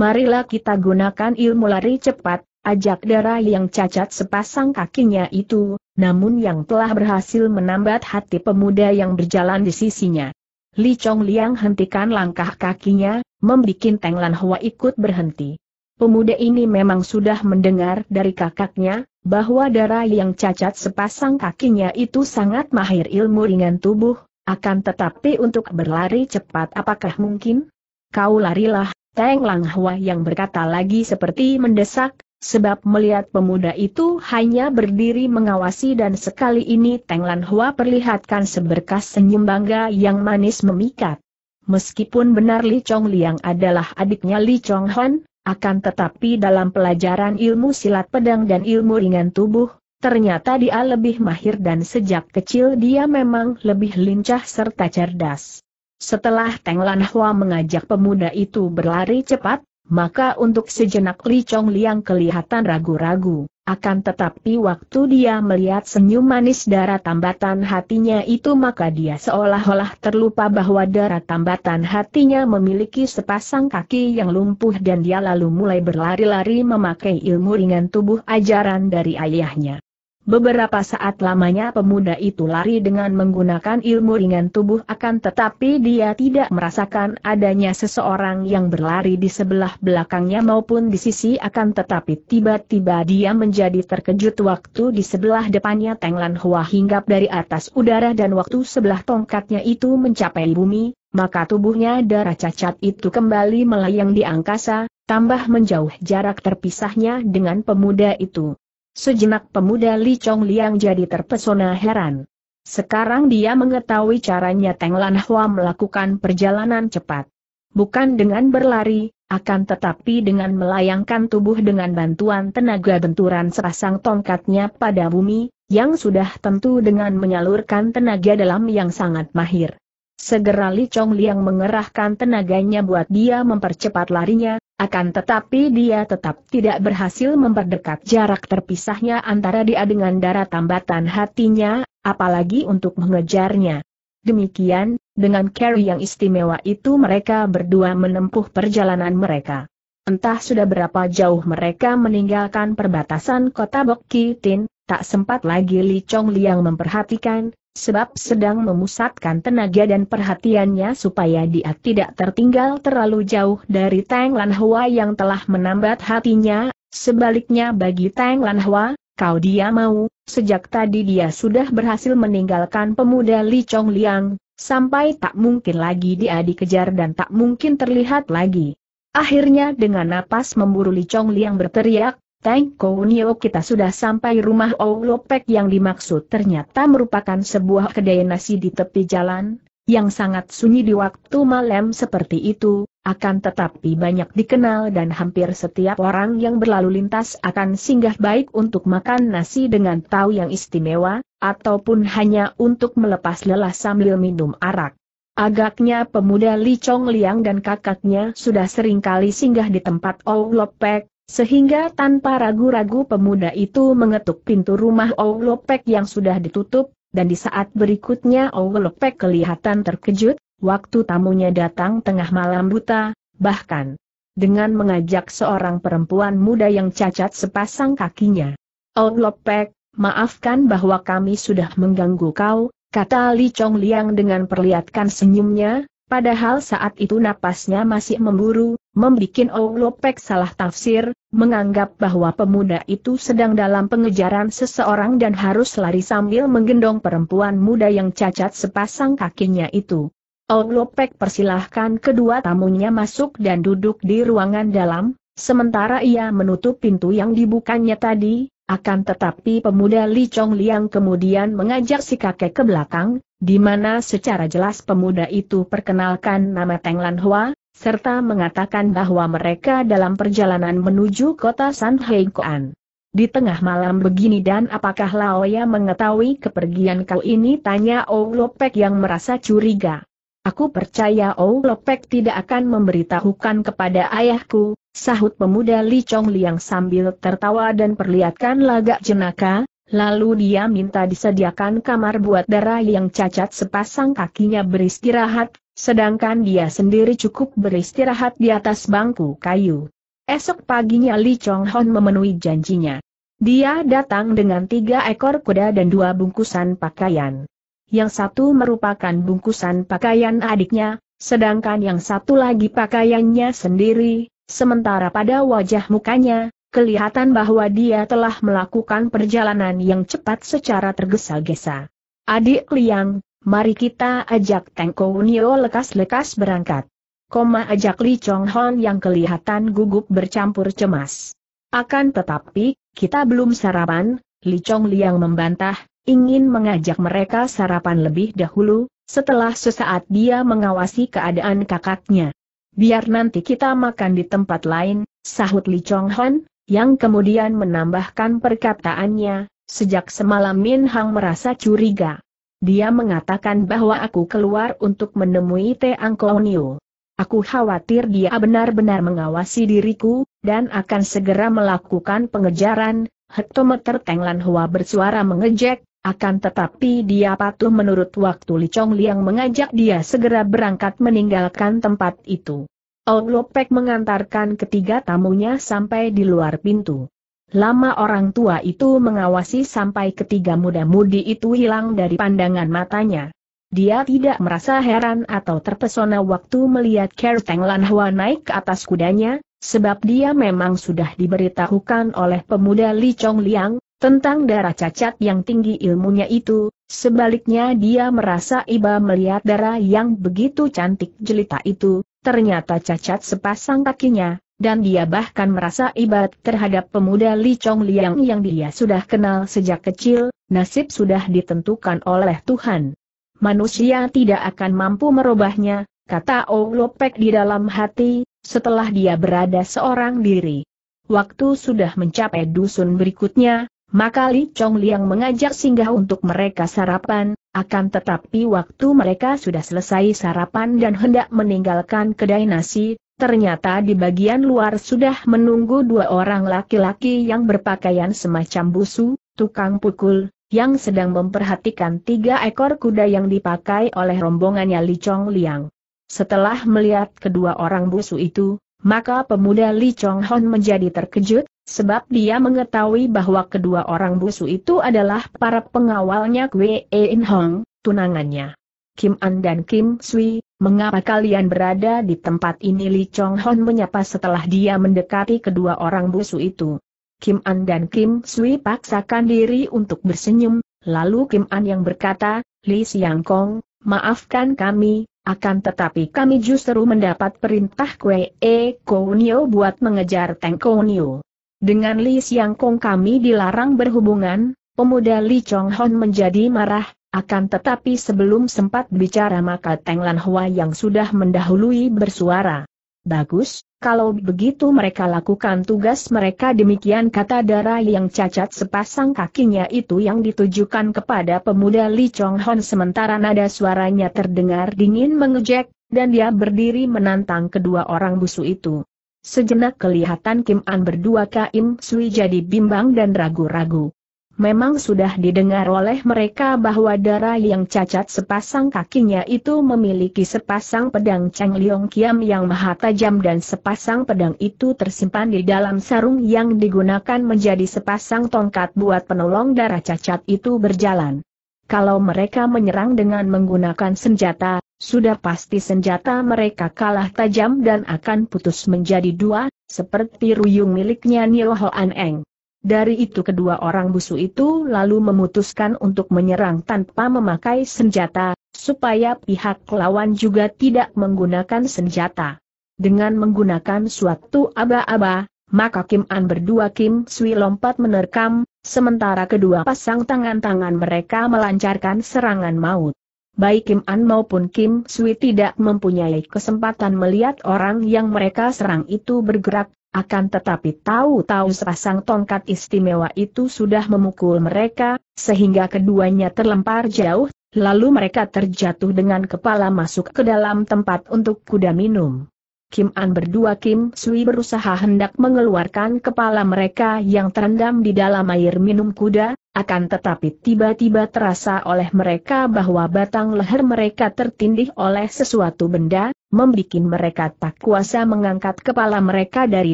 Marilah kita gunakan ilmu lari cepat, ajak darah yang cacat sepasang kakinya itu, namun yang telah berhasil menambat hati pemuda yang berjalan di sisinya. Li Chong Liang hentikan langkah kakinya, membuat Teng Lan Hua ikut berhenti. Pemuda ini memang sudah mendengar dari kakaknya, bahwa darah yang cacat sepasang kakinya itu sangat mahir ilmu ringan tubuh, akan tetapi untuk berlari cepat apakah mungkin? Kau larilah, Teng Lang Hua yang berkata lagi seperti mendesak, sebab melihat pemuda itu hanya berdiri mengawasi dan sekali ini Teng Lan Hua perlihatkan seberkas senyum bangga yang manis memikat. Meskipun benar Li Chong Liang adalah adiknya Li Chong Han, akan tetapi dalam pelajaran ilmu silat pedang dan ilmu ringan tubuh, ternyata dia lebih mahir dan sejak kecil dia memang lebih lincah serta cerdas. Setelah Teng Lan Hua mengajak pemuda itu berlari cepat, maka untuk sejenak Li Chong Liang kelihatan ragu-ragu, akan tetapi waktu dia melihat senyum manis darah tambatan hatinya itu maka dia seolah-olah terlupa bahwa darah tambatan hatinya memiliki sepasang kaki yang lumpuh dan dia lalu mulai berlari-lari memakai ilmu ringan tubuh ajaran dari ayahnya. Beberapa saat lamanya pemuda itu lari dengan menggunakan ilmu ringan tubuh akan tetapi dia tidak merasakan adanya seseorang yang berlari di sebelah belakangnya maupun di sisi akan tetapi tiba-tiba dia menjadi terkejut waktu di sebelah depannya Lan Hua hinggap dari atas udara dan waktu sebelah tongkatnya itu mencapai bumi, maka tubuhnya darah cacat itu kembali melayang di angkasa, tambah menjauh jarak terpisahnya dengan pemuda itu. Sejenak pemuda Li Chong Liang jadi terpesona heran. Sekarang dia mengetahui caranya Teng Lan Hua melakukan perjalanan cepat. Bukan dengan berlari, akan tetapi dengan melayangkan tubuh dengan bantuan tenaga benturan serasang tongkatnya pada bumi, yang sudah tentu dengan menyalurkan tenaga dalam yang sangat mahir. Segera Li Chong Liang mengerahkan tenaganya buat dia mempercepat larinya, akan tetapi dia tetap tidak berhasil memperdekat jarak terpisahnya antara dia dengan darah tambatan hatinya, apalagi untuk mengejarnya. Demikian, dengan carry yang istimewa itu mereka berdua menempuh perjalanan mereka. Entah sudah berapa jauh mereka meninggalkan perbatasan kota Bokki Tin tak sempat lagi Li Chong Liang memperhatikan, sebab sedang memusatkan tenaga dan perhatiannya supaya dia tidak tertinggal terlalu jauh dari Tang Hua yang telah menambat hatinya, sebaliknya bagi Tang Hua, kau dia mau, sejak tadi dia sudah berhasil meninggalkan pemuda Li Chong Liang, sampai tak mungkin lagi dia dikejar dan tak mungkin terlihat lagi. Akhirnya dengan napas memburu Li Chong Liang berteriak, Teng Kounio kita sudah sampai rumah Oulopek yang dimaksud ternyata merupakan sebuah kedai nasi di tepi jalan, yang sangat sunyi di waktu malam seperti itu, akan tetapi banyak dikenal dan hampir setiap orang yang berlalu lintas akan singgah baik untuk makan nasi dengan tahu yang istimewa, ataupun hanya untuk melepas lelah sambil minum arak. Agaknya pemuda Li Chong Liang dan kakaknya sudah sering kali singgah di tempat Oulopek, sehingga tanpa ragu-ragu pemuda itu mengetuk pintu rumah Owlopek yang sudah ditutup, dan di saat berikutnya Owlopek kelihatan terkejut, waktu tamunya datang tengah malam buta, bahkan dengan mengajak seorang perempuan muda yang cacat sepasang kakinya. Owlopek, maafkan bahwa kami sudah mengganggu kau, kata Li Chong Liang dengan perlihatkan senyumnya, padahal saat itu napasnya masih memburu, membuat Oulopek salah tafsir, menganggap bahwa pemuda itu sedang dalam pengejaran seseorang dan harus lari sambil menggendong perempuan muda yang cacat sepasang kakinya itu. Oulopek persilahkan kedua tamunya masuk dan duduk di ruangan dalam, sementara ia menutup pintu yang dibukanya tadi, akan tetapi pemuda Li Chong Liang kemudian mengajak si kakek ke belakang, di mana secara jelas pemuda itu perkenalkan nama Teng Lan Hua, serta mengatakan bahwa mereka dalam perjalanan menuju kota San Heikuan. Di tengah malam begini dan apakah Laoya mengetahui kepergian kau ini tanya Oulopek yang merasa curiga. Aku percaya Oulopek tidak akan memberitahukan kepada ayahku, sahut pemuda Li Chong Liang sambil tertawa dan perlihatkan lagak jenaka, Lalu dia minta disediakan kamar buat darah yang cacat sepasang kakinya beristirahat, sedangkan dia sendiri cukup beristirahat di atas bangku kayu. Esok paginya Li Chong Hon memenuhi janjinya. Dia datang dengan tiga ekor kuda dan dua bungkusan pakaian. Yang satu merupakan bungkusan pakaian adiknya, sedangkan yang satu lagi pakaiannya sendiri, sementara pada wajah mukanya, kelihatan bahwa dia telah melakukan perjalanan yang cepat secara tergesa-gesa. Adik Liang, mari kita ajak Teng Kounio lekas-lekas berangkat. Koma ajak Li Chong Hon yang kelihatan gugup bercampur cemas. Akan tetapi, kita belum sarapan, Li Chong Liang membantah, ingin mengajak mereka sarapan lebih dahulu, setelah sesaat dia mengawasi keadaan kakaknya. Biar nanti kita makan di tempat lain, sahut Li Chong Hon, yang kemudian menambahkan perkataannya, sejak semalam Min Hang merasa curiga. Dia mengatakan bahwa aku keluar untuk menemui Te Kounio. Aku khawatir dia benar-benar mengawasi diriku, dan akan segera melakukan pengejaran, hektometer Tenglan Hua bersuara mengejek, akan tetapi dia patuh menurut waktu Li Chong Liang mengajak dia segera berangkat meninggalkan tempat itu. Ong Lopek mengantarkan ketiga tamunya sampai di luar pintu. Lama orang tua itu mengawasi sampai ketiga muda-mudi itu hilang dari pandangan matanya. Dia tidak merasa heran atau terpesona waktu melihat Kerteng Lanhua naik ke atas kudanya, sebab dia memang sudah diberitahukan oleh pemuda Li Chong Liang, tentang darah cacat yang tinggi ilmunya itu, sebaliknya dia merasa iba melihat darah yang begitu cantik jelita itu, ternyata cacat sepasang kakinya, dan dia bahkan merasa ibat terhadap pemuda Li Chong Liang yang dia sudah kenal sejak kecil, nasib sudah ditentukan oleh Tuhan. Manusia tidak akan mampu merubahnya, kata O Lopek di dalam hati, setelah dia berada seorang diri. Waktu sudah mencapai dusun berikutnya, maka Li Chong Liang mengajak singgah untuk mereka sarapan, akan tetapi waktu mereka sudah selesai sarapan dan hendak meninggalkan kedai nasi, Ternyata di bagian luar sudah menunggu dua orang laki-laki yang berpakaian semacam busu, tukang pukul, yang sedang memperhatikan tiga ekor kuda yang dipakai oleh rombongannya Li Chong Liang. Setelah melihat kedua orang busu itu, maka pemuda Li Chong Hon menjadi terkejut, sebab dia mengetahui bahwa kedua orang busu itu adalah para pengawalnya Kwe In Hong, tunangannya. Kim An dan Kim Sui, Mengapa kalian berada di tempat ini Li Chong Hon menyapa setelah dia mendekati kedua orang busu itu. Kim An dan Kim Sui paksakan diri untuk bersenyum, lalu Kim An yang berkata, Li Siang Kong, maafkan kami, akan tetapi kami justru mendapat perintah Kwe E Konio buat mengejar Teng Konio. Dengan Li Siang Kong kami dilarang berhubungan, pemuda Li Chong Hon menjadi marah, akan tetapi sebelum sempat bicara maka Teng Lan Hua yang sudah mendahului bersuara. Bagus, kalau begitu mereka lakukan tugas mereka demikian kata darah yang cacat sepasang kakinya itu yang ditujukan kepada pemuda Li Chong Hon sementara nada suaranya terdengar dingin mengejek, dan dia berdiri menantang kedua orang busu itu. Sejenak kelihatan Kim An berdua Kim Sui jadi bimbang dan ragu-ragu. Memang sudah didengar oleh mereka bahwa darah yang cacat sepasang kakinya itu memiliki sepasang pedang Cheng Liong Kiam yang maha tajam dan sepasang pedang itu tersimpan di dalam sarung yang digunakan menjadi sepasang tongkat buat penolong darah cacat itu berjalan. Kalau mereka menyerang dengan menggunakan senjata, sudah pasti senjata mereka kalah tajam dan akan putus menjadi dua, seperti ruyung miliknya Nio Hoan Eng. Dari itu kedua orang busu itu lalu memutuskan untuk menyerang tanpa memakai senjata, supaya pihak lawan juga tidak menggunakan senjata. Dengan menggunakan suatu aba-aba, maka Kim An berdua Kim Sui lompat menerkam, sementara kedua pasang tangan-tangan mereka melancarkan serangan maut. Baik Kim An maupun Kim Sui tidak mempunyai kesempatan melihat orang yang mereka serang itu bergerak, akan tetapi tahu-tahu sepasang tongkat istimewa itu sudah memukul mereka, sehingga keduanya terlempar jauh, lalu mereka terjatuh dengan kepala masuk ke dalam tempat untuk kuda minum. Kim An berdua Kim Sui berusaha hendak mengeluarkan kepala mereka yang terendam di dalam air minum kuda, akan tetapi tiba-tiba terasa oleh mereka bahwa batang leher mereka tertindih oleh sesuatu benda, membuat mereka tak kuasa mengangkat kepala mereka dari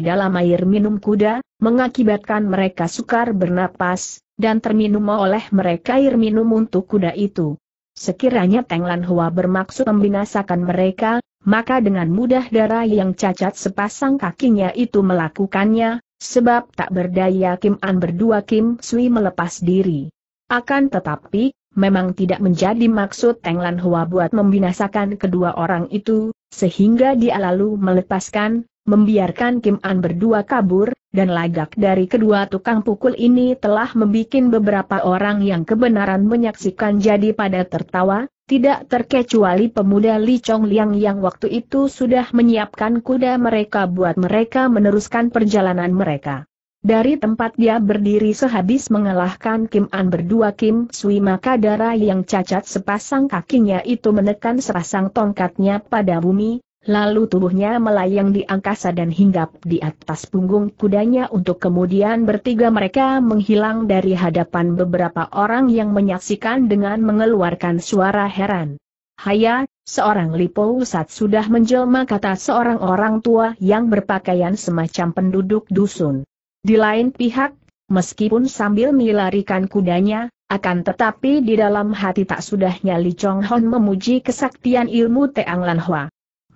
dalam air minum kuda, mengakibatkan mereka sukar bernapas, dan terminum oleh mereka air minum untuk kuda itu. Sekiranya Lan Hua bermaksud membinasakan mereka, maka dengan mudah darah yang cacat sepasang kakinya itu melakukannya, sebab tak berdaya Kim An berdua Kim Sui melepas diri. Akan tetapi, memang tidak menjadi maksud Teng Lan Hua buat membinasakan kedua orang itu, sehingga dia lalu melepaskan, membiarkan Kim An berdua kabur, dan lagak dari kedua tukang pukul ini telah membuat beberapa orang yang kebenaran menyaksikan jadi pada tertawa, tidak terkecuali pemuda Li Chong Liang yang waktu itu sudah menyiapkan kuda mereka buat mereka meneruskan perjalanan mereka. Dari tempat dia berdiri sehabis mengalahkan Kim An berdua Kim Sui maka darah yang cacat sepasang kakinya itu menekan sepasang tongkatnya pada bumi, Lalu tubuhnya melayang di angkasa dan hinggap di atas punggung kudanya untuk kemudian bertiga mereka menghilang dari hadapan beberapa orang yang menyaksikan dengan mengeluarkan suara heran. Haya, seorang lipo saat sudah menjelma kata seorang orang tua yang berpakaian semacam penduduk dusun. Di lain pihak, meskipun sambil melarikan kudanya, akan tetapi di dalam hati tak sudahnya Li Chong Hon memuji kesaktian ilmu Teang Lan Hua.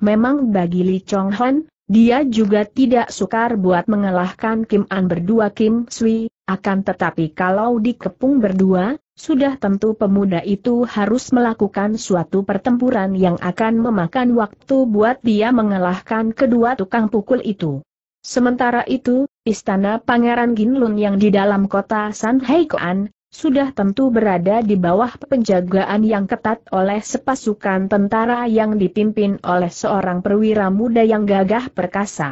Memang bagi Li Chong Hon, dia juga tidak sukar buat mengalahkan Kim An berdua Kim Sui, akan tetapi kalau dikepung berdua, sudah tentu pemuda itu harus melakukan suatu pertempuran yang akan memakan waktu buat dia mengalahkan kedua tukang pukul itu. Sementara itu, istana Pangeran Ginlun yang di dalam kota San Heikoan, sudah tentu berada di bawah penjagaan yang ketat oleh sepasukan tentara yang dipimpin oleh seorang perwira muda yang gagah perkasa.